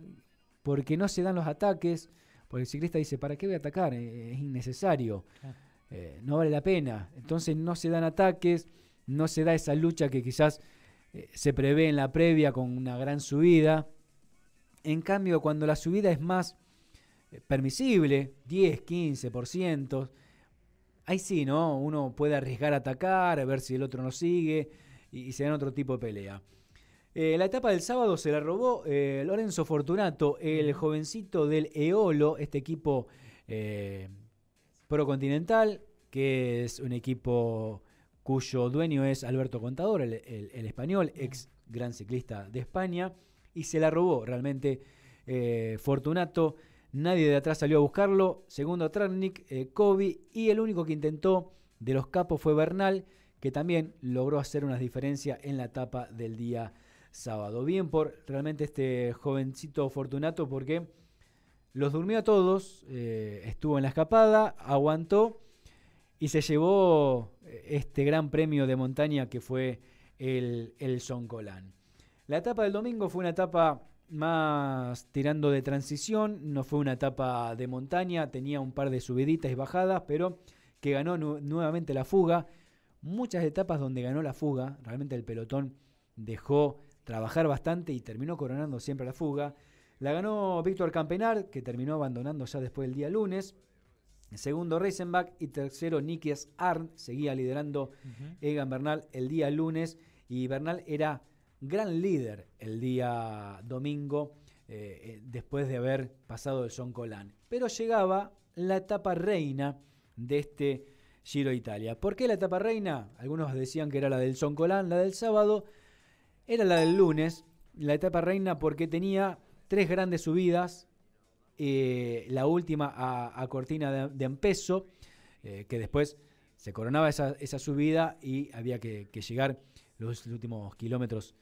Porque no se dan los ataques, porque el ciclista dice, ¿para qué voy a atacar? Es innecesario, no vale la pena. Entonces no se dan ataques, no se da esa lucha que quizás eh, se prevé en la previa con una gran subida. En cambio, cuando la subida es más eh, permisible, 10, 15%, ahí sí, ¿no? Uno puede arriesgar a atacar, a ver si el otro no sigue y, se dan otro tipo de pelea. Eh, la etapa del sábado se la robó Lorenzo Fortunato, el jovencito del Eolo, este equipo procontinental, que es un equipo cuyo dueño es Alberto Contador, el, español, ex gran ciclista de España, y se la robó realmente eh, Fortunato. Nadie de atrás salió a buscarlo. Segundo a eh, Kobe, y el único que intentó de los capos fue Bernal, que también logró hacer una diferencia en la etapa del día sábado. Bien por realmente este jovencito Fortunato, porque los durmió a todos, eh, estuvo en la escapada, aguantó y se llevó eh, este gran premio de montaña que fue el, el Soncolán. La etapa del domingo fue una etapa más tirando de transición, no fue una etapa de montaña, tenía un par de subiditas y bajadas, pero que ganó nuevamente la fuga. Muchas etapas donde ganó la fuga, realmente el pelotón dejó trabajar bastante y terminó coronando siempre la fuga. La ganó Víctor Campenar, que terminó abandonando ya después del día lunes. Segundo Reisenbach y tercero Nikias Arn. Seguía liderando Egan Bernal el día lunes y Bernal era gran líder el día domingo eh, eh, después de haber pasado el Son Colán. Pero llegaba la etapa reina de este Giro Italia. ¿Por qué la etapa reina? Algunos decían que era la del Son Colán, la del sábado. Era la del lunes, la etapa reina porque tenía tres grandes subidas eh, la última a, Cortina de, de Empeso, eh, que después se coronaba esa, subida y había que, llegar los últimos kilómetros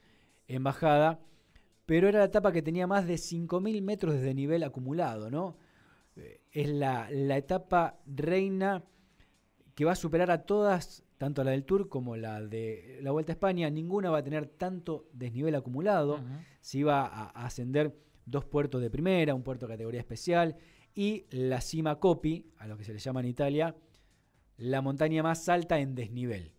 en bajada, pero era la etapa que tenía más de 5.000 metros de nivel acumulado, ¿no? Eh, es la, etapa reina que va a superar a todas tanto la del Tour como la de la Vuelta a España, ninguna va a tener tanto desnivel acumulado, Se iba si va a ascender dos puertos de primera, un puerto categoría especial y la cima Copi, a lo que se le llama en Italia, la montaña más alta en desnivel.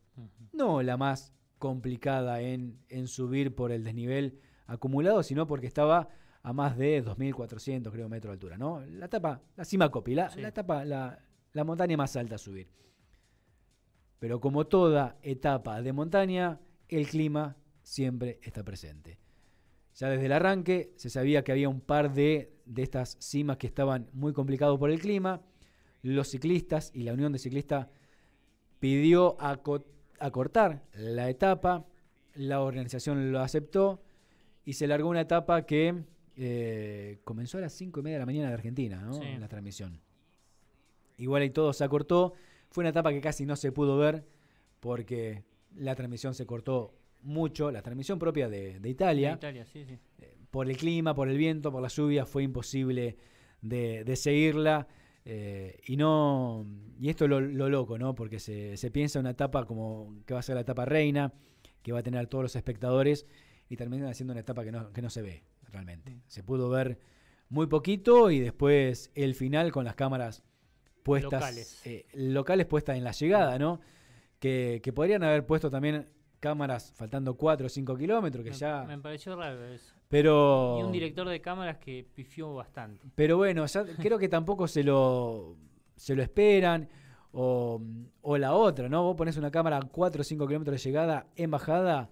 No la más complicada en, subir por el desnivel acumulado, sino porque estaba a más de 2.400, creo, metros de altura, ¿no? La etapa, la cima Copi, etapa, la montaña más alta a subir. Pero como toda etapa de montaña, el clima siempre está presente. Ya desde el arranque se sabía que había un par de, de estas cimas que estaban muy complicados por el clima. Los ciclistas y la Unión de Ciclistas pidió acortar la etapa, la organización lo aceptó y se largó una etapa que eh, comenzó a las 5 y media de la mañana de Argentina, ¿no? En la transmisión. Igual y todo se acortó. Fue una etapa que casi no se pudo ver porque la transmisión se cortó mucho, la transmisión propia de, Italia. Eh, por el clima, por el viento, por la lluvia, fue imposible de, seguirla. Eh, y no y esto lo, loco, ¿no? Porque se, se piensa una etapa como que va a ser la etapa reina, que va a tener a todos los espectadores, y terminan haciendo una etapa que no, se ve realmente. Se pudo ver muy poquito y después el final con las cámaras puestas locales, eh, puestas en la llegada, ¿no? Que, que podrían haber puesto también cámaras faltando 4 o 5 kilómetros, que ya... Me pareció raro eso. Pero... Y un director de cámaras que pifió bastante. Pero bueno, creo que tampoco se lo, se lo esperan. O, la otra, ¿no? Vos pones una cámara a 4 o 5 kilómetros de llegada en bajada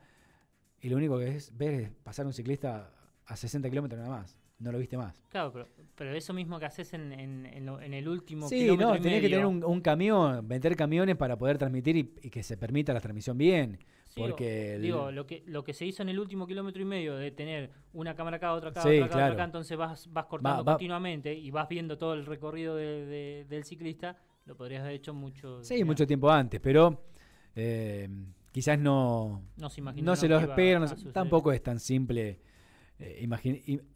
y lo único que es, ves es pasar un ciclista a 60 kilómetros nada más. No lo viste más. Claro, pero, eso mismo que haces en, en, el último sí, no, tenés que tener un, camión, vender camiones para poder transmitir y, que se permita la transmisión bien porque digo, lo que, lo que se hizo en el último kilómetro y medio de tener una cámara acá, otra acá, otra, acá entonces vas, vas cortando continuamente y vas viendo todo el recorrido del ciclista, lo podrías haber hecho mucho. Sí, mucho tiempo antes, pero eh, quizás no, no se, no se esperan, tampoco es tan simple. Eh,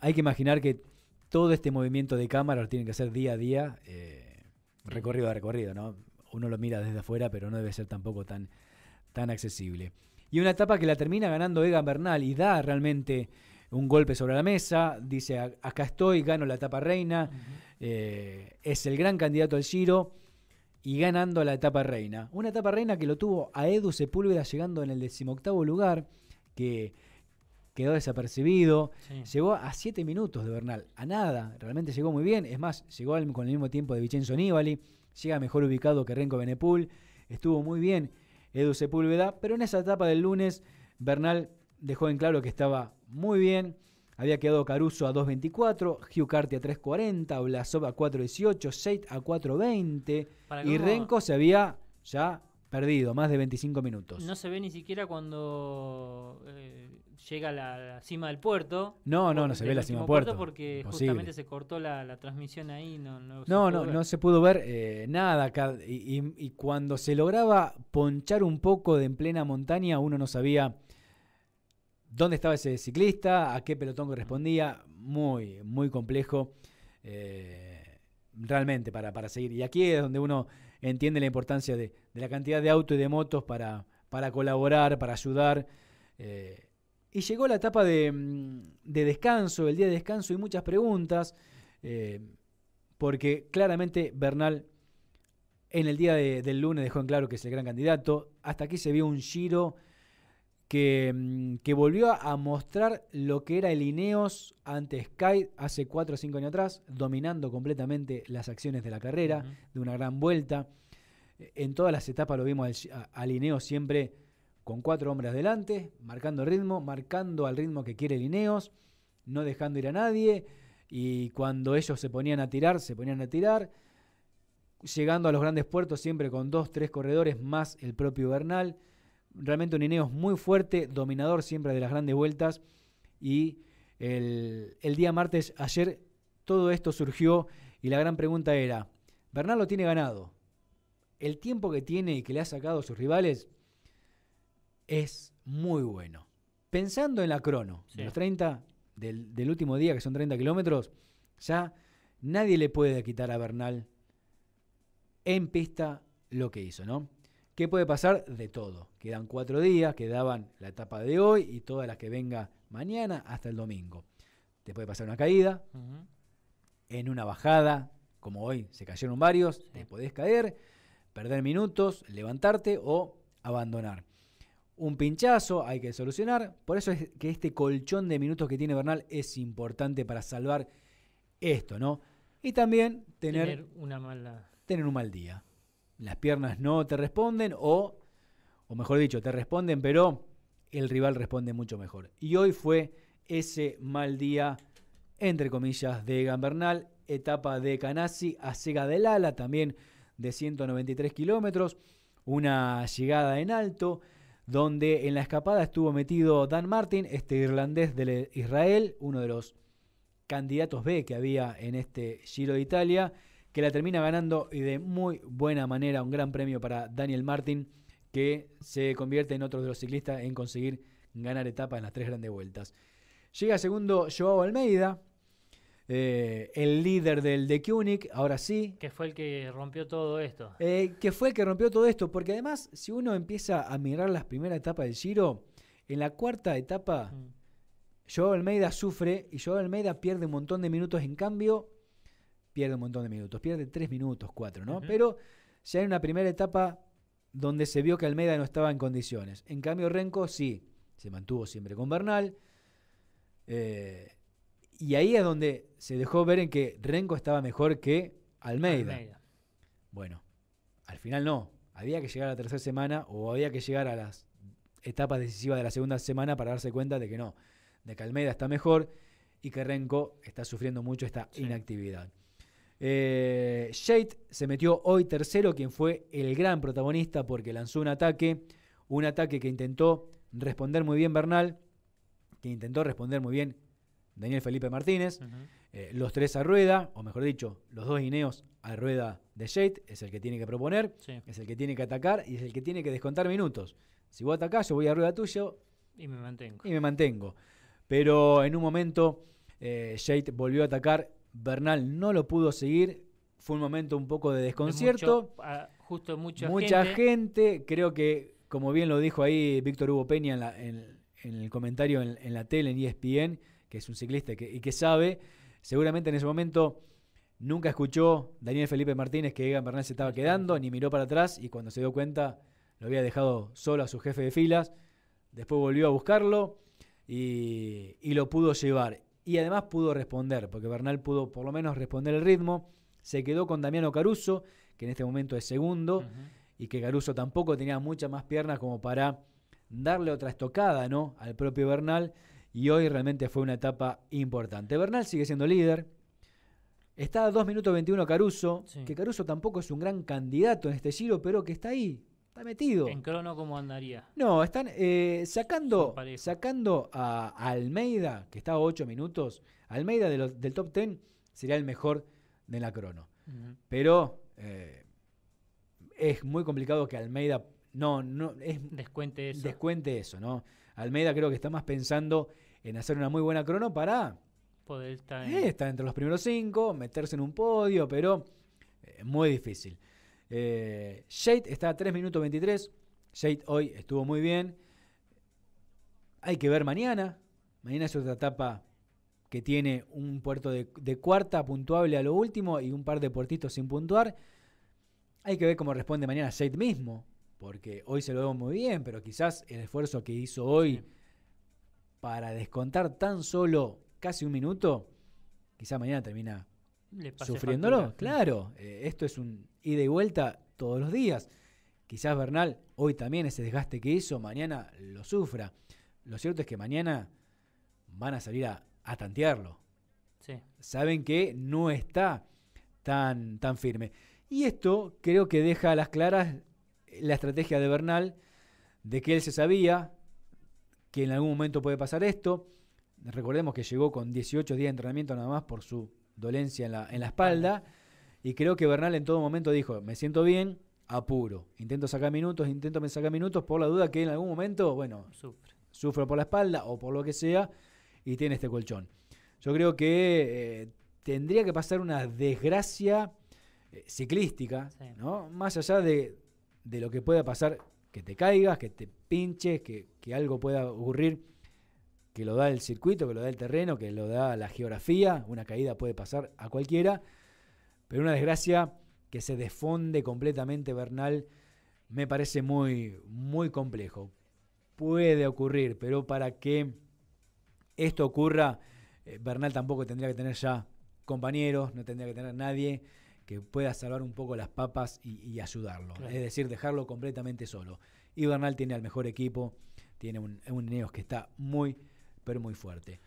hay que imaginar que todo este movimiento de cámara lo tienen que hacer día a día, eh, recorrido a recorrido, ¿no? Uno lo mira desde afuera, pero no debe ser tampoco tan tan accesible. Y una etapa que la termina ganando Egan Bernal y da realmente un golpe sobre la mesa, dice acá estoy, gano la etapa reina, eh, es el gran candidato al Giro y ganando la etapa reina. Una etapa reina que lo tuvo a Edu Sepúlveda llegando en el decimoctavo lugar, que quedó desapercibido, llegó a siete minutos de Bernal, a nada, realmente llegó muy bien, es más, llegó con el mismo tiempo de Vincenzo Nibali, llega mejor ubicado que Renko Benepul, estuvo muy bien Edu Sepúlveda, pero en esa etapa del lunes Bernal dejó en claro que estaba muy bien. Había quedado Caruso a 2.24, Hugh Carty a 3.40, Blasov a 4.18, Seit a 4.20 y Renko se había ya perdido, más de 25 minutos. No se ve ni siquiera cuando eh, llega la, cima del puerto. No, no, no se ve la cima del puerto. Porque justamente se cortó la, transmisión ahí. No, no, no, se pudo ver eh, nada Y, cuando se lograba ponchar un poco de en plena montaña, uno no sabía dónde estaba ese ciclista, a qué pelotón correspondía. Muy, muy complejo. Eh, realmente para, para seguir. Y aquí es donde uno entiende la importancia de, la cantidad de autos y de motos para, colaborar, para ayudar. Eh, y llegó la etapa mm, de, descanso, el día de descanso y muchas preguntas, eh, porque claramente Bernal en el día del lunes dejó en claro que es el gran candidato. Hasta aquí se vio un giro Mm, que, volvió a mostrar lo que era el Ineos ante Sky hace 4 o 5 años atrás, dominando completamente las acciones de la carrera, de una gran vuelta. E, en todas las etapas lo vimos al, Ineos siempre con cuatro hombres adelante, marcando el ritmo, marcando al ritmo que quiere el Ineos, no dejando ir a nadie. Y cuando ellos se ponían a tirar, se ponían a tirar. Llegando a los grandes puertos siempre con dos, tres corredores más el propio Bernal realmente un Ineos muy fuerte, dominador siempre de las grandes vueltas. Y el, día martes, ayer, todo esto surgió y la gran pregunta era, Bernal lo tiene ganado. El tiempo que tiene y que le ha sacado a sus rivales es muy bueno. Pensando en la crono, los 30 del, del último día, que son 30 kilómetros, ya nadie le puede quitar a Bernal en pista lo que hizo, ¿no? ¿Qué puede pasar? De todo. Quedan cuatro días, quedaban la etapa de hoy y todas las que venga mañana hasta el domingo. Te puede pasar una caída, en una bajada, como hoy se cayeron varios, te podés caer, perder minutos, levantarte o abandonar. Un pinchazo hay que solucionar, por eso es que este colchón de minutos que tiene Bernal es importante para salvar esto, ¿no? Y también tener una mala... tener un mal día las piernas no te responden o, o mejor dicho, te responden, pero el rival responde mucho mejor. Y hoy fue ese mal día, entre comillas, de Gambernal, etapa de Canassi a Sega del Ala, también de 193 kilómetros, una llegada en alto, donde en la escapada estuvo metido Dan Martin, este irlandés de Israel, uno de los candidatos B que había en este Giro de Italia, que la termina ganando y de muy buena manera un gran premio para Daniel Martin, que se convierte en otro de los ciclistas en conseguir ganar etapa en las tres grandes vueltas. Llega segundo Joao Almeida, eh, el líder del de Kunik, ahora sí. Que fue el que rompió todo esto. Eh, que fue el que rompió todo esto, porque además, si uno empieza a mirar las primeras etapas del Giro, en la cuarta etapa, mm. Joao Almeida sufre y Joao Almeida pierde un montón de minutos. En cambio, pierde un montón de minutos, pierde tres minutos, cuatro, ¿no? Pero ya en una primera etapa donde se vio que Almeida no estaba en condiciones. En cambio, Renko sí, se mantuvo siempre con Bernal. Eh, y ahí es donde se dejó ver en que Renko estaba mejor que Almeida. Bueno, al final no. Había que llegar a la tercera semana o había que llegar a las etapas decisivas de la segunda semana para darse cuenta de que no, de que Almeida está mejor y que Renko está sufriendo mucho esta inactividad. Eh, se metió hoy tercero, quien fue el gran protagonista porque lanzó un ataque, un ataque que intentó responder muy bien Bernal, que intentó responder muy bien Daniel Felipe Martínez, eh, los tres a rueda, o mejor dicho, los dos guineos a rueda de Shade, es el que tiene que proponer, es el que tiene que atacar y es el que tiene que descontar minutos. Si a atacar yo voy a rueda tuyo. Y me mantengo. Y me mantengo. Pero en un momento, eh, volvió a atacar Bernal no lo pudo seguir. Fue un momento un poco de desconcierto. Ah, justo mucha, mucha gente. Creo que, como bien lo dijo ahí Víctor Hugo Peña en, el comentario en, la tele, en ESPN, que es un ciclista y que sabe, seguramente en ese momento nunca escuchó Daniel Felipe Martínez que Bernal se estaba quedando, ni miró para atrás y cuando se dio cuenta lo había dejado solo a su jefe de filas. Después volvió a buscarlo y, y lo pudo llevar y además pudo responder, porque Bernal pudo por lo menos responder el ritmo. Se quedó con Damiano Caruso, que en este momento es segundo, y que Caruso tampoco tenía muchas más piernas como para darle otra estocada ¿no? al propio Bernal. Y hoy realmente fue una etapa importante. Bernal sigue siendo líder. Está a 2 minutos 21 Caruso, que Caruso tampoco es un gran candidato en este giro, pero que está ahí, Está metido. ¿En crono cómo andaría? No, están eh, sacando, sacando a, Almeida, que está a 8 minutos. Almeida del top 10 sería el mejor de la crono. Pero eh, es muy complicado que Almeida no, no descuente eso. Descuente eso, ¿no? Almeida creo que está más pensando en hacer una muy buena crono para poder estar, eh, entre los primeros cinco, meterse en un podio, pero es muy difícil. Eh, Shade está a 3 minutos 23. Shade hoy estuvo muy bien. Hay que ver mañana. Mañana es otra etapa que tiene un puerto de, cuarta puntuable a lo último y un par de puertitos sin puntuar. Hay que ver cómo responde mañana Shade mismo, porque hoy se lo veo muy bien, pero quizás el esfuerzo que hizo hoy para descontar tan solo casi un minuto, quizás mañana termina sufriéndolo. claro, eh, esto es un y de vuelta todos los días. Quizás Bernal hoy también ese desgaste que hizo, mañana lo sufra. Lo cierto es que mañana van a salir a, tantearlo. Saben que no está tan, tan firme. Y esto creo que deja a las claras la estrategia de Bernal, de que él se sabía que en algún momento puede pasar esto. Recordemos que llegó con 18 días de entrenamiento nada más por su dolencia en la, en la espalda. Y creo que Bernal en todo momento dijo, me siento bien, apuro. Intento sacar minutos, intento me sacar minutos por la duda que en algún momento, bueno, sufro por la espalda o por lo que sea y tiene este colchón. Yo creo que eh, tendría que pasar una desgracia eh, ciclística, ¿no? Más allá de, lo que pueda pasar, que te caigas, que te pinches, que, que algo pueda ocurrir, que lo da el circuito, que lo da el terreno, que lo da la geografía, una caída puede pasar a cualquiera pero una desgracia que se desfonde completamente Bernal me parece muy, muy complejo. Puede ocurrir, pero para que esto ocurra, eh, Bernal tampoco tendría que tener ya compañeros, no tendría que tener nadie que pueda salvar un poco las papas y, ayudarlo. Es decir, dejarlo completamente solo. Y Bernal tiene al mejor equipo, tiene un, un que está muy, pero muy fuerte.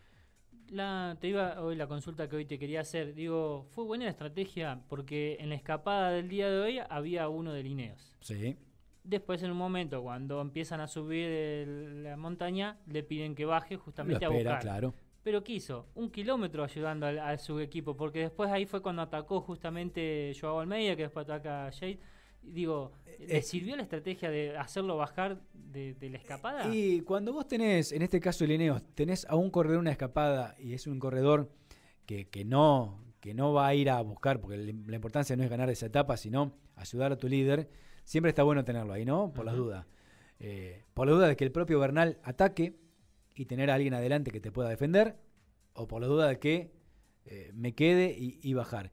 La, te iba hoy la consulta que hoy te quería hacer. Digo, fue buena la estrategia porque en la escapada del día de hoy había uno de Lineos. Sí. Después, en un momento, cuando empiezan a subir la montaña, le piden que baje justamente a buscar. claro. Pero quiso un kilómetro ayudando a, a su equipo, porque después ahí fue cuando atacó justamente Joao Almeida, que después ataca a Jade. Digo, eh, ¿le eh, sirvió la estrategia de hacerlo bajar de, la escapada? Y cuando vos tenés, en este caso Lineos, tenés a un corredor una escapada y es un corredor que, no, que no va a ir a buscar, porque la importancia no es ganar esa etapa, sino ayudar a tu líder, siempre está bueno tenerlo ahí, ¿no? Por las dudas. Eh, por la duda de que el propio Bernal ataque y tener a alguien adelante que te pueda defender, o por la duda de que me quede y bajar.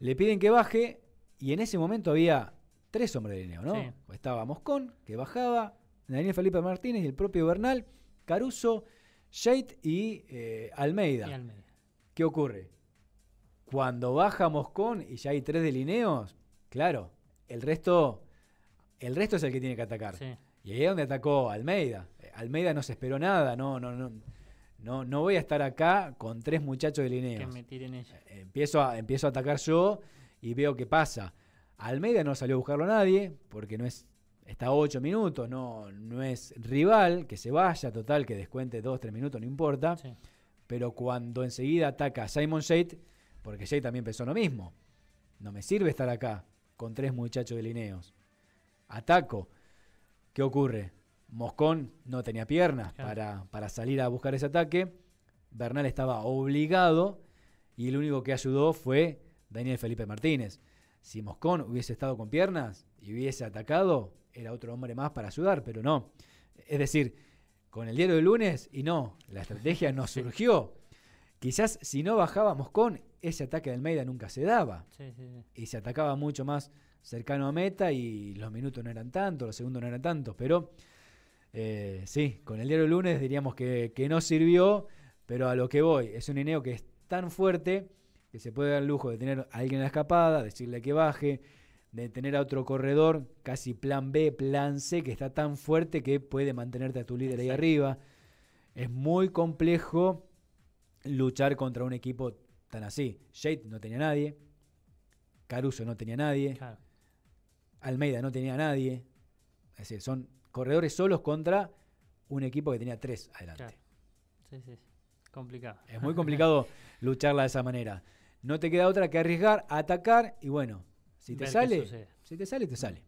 Le piden que baje y en ese momento había tres hombres de INEO ¿no? Pues Estábamos con, que bajaba, Daniel Felipe Martínez y el propio Bernal, Caruso, Shade eh, y, Almeida. ¿Qué ocurre? Cuando bajamos con y ya hay tres delineos, claro, el resto, el resto es el que tiene que atacar. Y ahí es donde atacó Almeida. Almeida no se esperó nada, no, no, no. No, no voy a estar acá con tres muchachos de lineos. Empiezo a, empiezo a atacar yo y veo qué pasa. Almeida no salió a buscarlo a nadie, porque no es, está a 8 minutos, no, no es rival, que se vaya, total, que descuente 2, 3 minutos, no importa. Pero cuando enseguida ataca a Simon Shade, porque Shade también pensó lo mismo, no me sirve estar acá con tres muchachos de Lineos. Ataco. ¿Qué ocurre? Moscón no tenía piernas para, para salir a buscar ese ataque. Bernal estaba obligado y el único que ayudó fue Daniel Felipe Martínez. Si Moscón hubiese estado con piernas y hubiese atacado, era otro hombre más para ayudar, pero no. Es decir, con el diario del lunes, y no, la estrategia no surgió. Quizás si no bajaba Moscón, ese ataque de Almeida nunca se daba. Y se atacaba mucho más cercano a meta y los minutos no eran tantos, los segundos no eran tantos. Pero eh, sí, con el diario del lunes diríamos que, no sirvió, pero a lo que voy, es un Ineo que es tan fuerte que se puede dar el lujo de tener a alguien en la escapada, decirle que baje, de tener a otro corredor, casi plan B, plan C, que está tan fuerte que puede mantenerte a tu líder ahí arriba. Es muy complejo luchar contra un equipo tan así. Shade no tenía nadie, Caruso no tenía nadie, Almeida no tenía nadie. Es decir, son corredores solos contra un equipo que tenía tres adelante. Sí, sí. Complicado. Es muy complicado lucharla de esa manera no te queda otra que arriesgar, atacar y bueno, si te sale, si te sale, te sale.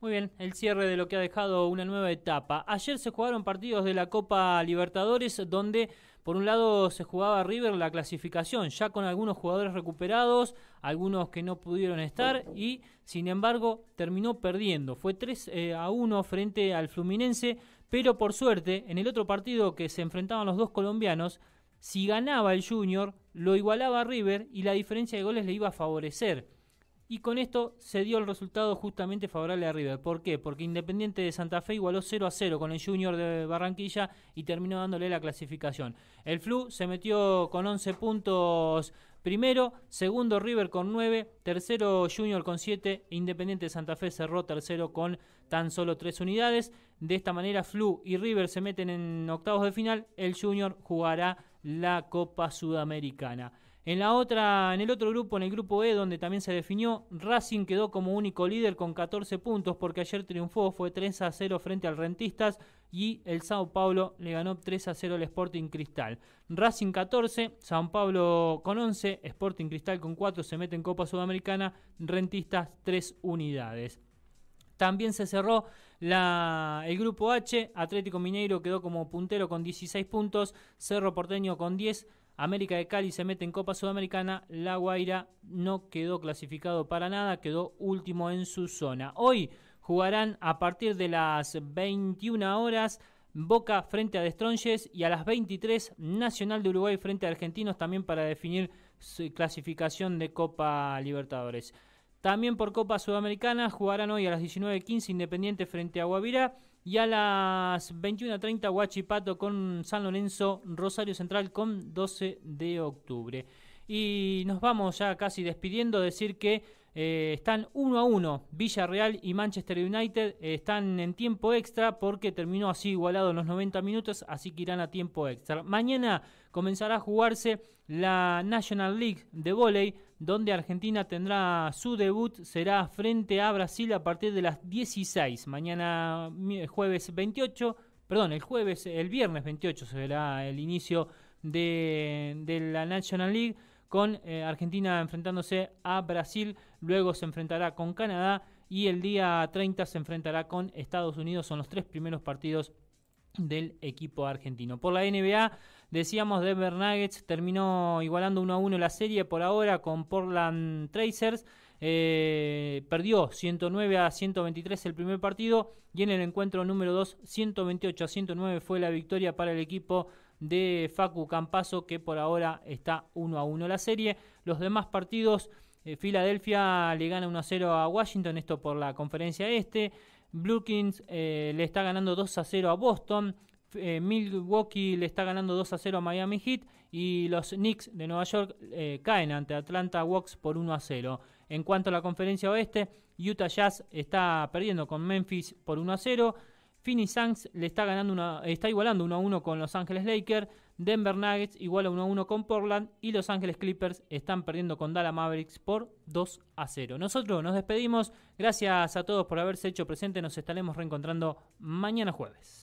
Muy bien, el cierre de lo que ha dejado una nueva etapa. Ayer se jugaron partidos de la Copa Libertadores donde por un lado se jugaba River la clasificación, ya con algunos jugadores recuperados, algunos que no pudieron estar y sin embargo terminó perdiendo. Fue 3 eh, a 1 frente al Fluminense, pero por suerte en el otro partido que se enfrentaban los dos colombianos, si ganaba el Junior, lo igualaba River y la diferencia de goles le iba a favorecer. Y con esto se dio el resultado justamente favorable a River. ¿Por qué? Porque Independiente de Santa Fe igualó 0 a 0 con el Junior de Barranquilla y terminó dándole la clasificación. El Flu se metió con 11 puntos primero, segundo River con 9, tercero Junior con 7, Independiente de Santa Fe cerró tercero con tan solo 3 unidades. De esta manera Flu y River se meten en octavos de final, el Junior jugará la Copa Sudamericana. En la otra, en el otro grupo, en el grupo E, donde también se definió, Racing quedó como único líder con 14 puntos porque ayer triunfó, fue 3 a 0 frente al Rentistas y el Sao Paulo le ganó 3 a 0 al Sporting Cristal. Racing 14, Sao Paulo con 11, Sporting Cristal con 4 se mete en Copa Sudamericana, Rentistas 3 unidades. También se cerró la, el grupo H, Atlético Mineiro quedó como puntero con 16 puntos, Cerro Porteño con 10, América de Cali se mete en Copa Sudamericana, La Guaira no quedó clasificado para nada, quedó último en su zona. Hoy jugarán a partir de las 21 horas Boca frente a Destronches y a las 23 Nacional de Uruguay frente a Argentinos también para definir su clasificación de Copa Libertadores. También por Copa Sudamericana jugarán hoy a las 19.15 Independiente frente a Guavirá y a las 21.30 Huachipato con San Lorenzo, Rosario Central con 12 de octubre. Y nos vamos ya casi despidiendo, decir que eh, están 1 a 1 Villarreal y Manchester United, eh, están en tiempo extra porque terminó así igualado en los 90 minutos, así que irán a tiempo extra. Mañana comenzará a jugarse la National League de Voley, donde Argentina tendrá su debut, será frente a Brasil a partir de las 16. Mañana jueves 28, perdón, el jueves, el viernes 28 será el inicio de, la National League con eh, Argentina enfrentándose a Brasil, luego se enfrentará con Canadá y el día 30 se enfrentará con Estados Unidos. Son los tres primeros partidos del equipo argentino. Por la NBA, Decíamos Denver Nuggets terminó igualando 1 a 1 la serie por ahora con Portland Tracers. Eh, perdió 109 a 123 el primer partido y en el encuentro número 2 128 a 109 fue la victoria para el equipo de Facu Campaso que por ahora está 1 a 1 la serie. Los demás partidos, eh, Filadelfia le gana 1 a 0 a Washington, esto por la conferencia este. Brookings eh, le está ganando 2 a 0 a Boston. Eh, Milwaukee le está ganando 2 a 0 a Miami Heat y los Knicks de Nueva York eh, caen ante Atlanta Hawks por 1 a 0. En cuanto a la conferencia oeste, Utah Jazz está perdiendo con Memphis por 1 a 0. Phoenix Suns le está ganando una, está igualando 1 a 1 con Los Ángeles Lakers, Denver Nuggets iguala 1 a 1 con Portland y Los Ángeles Clippers están perdiendo con Dallas Mavericks por 2 a 0. Nosotros nos despedimos, gracias a todos por haberse hecho presente, nos estaremos reencontrando mañana jueves.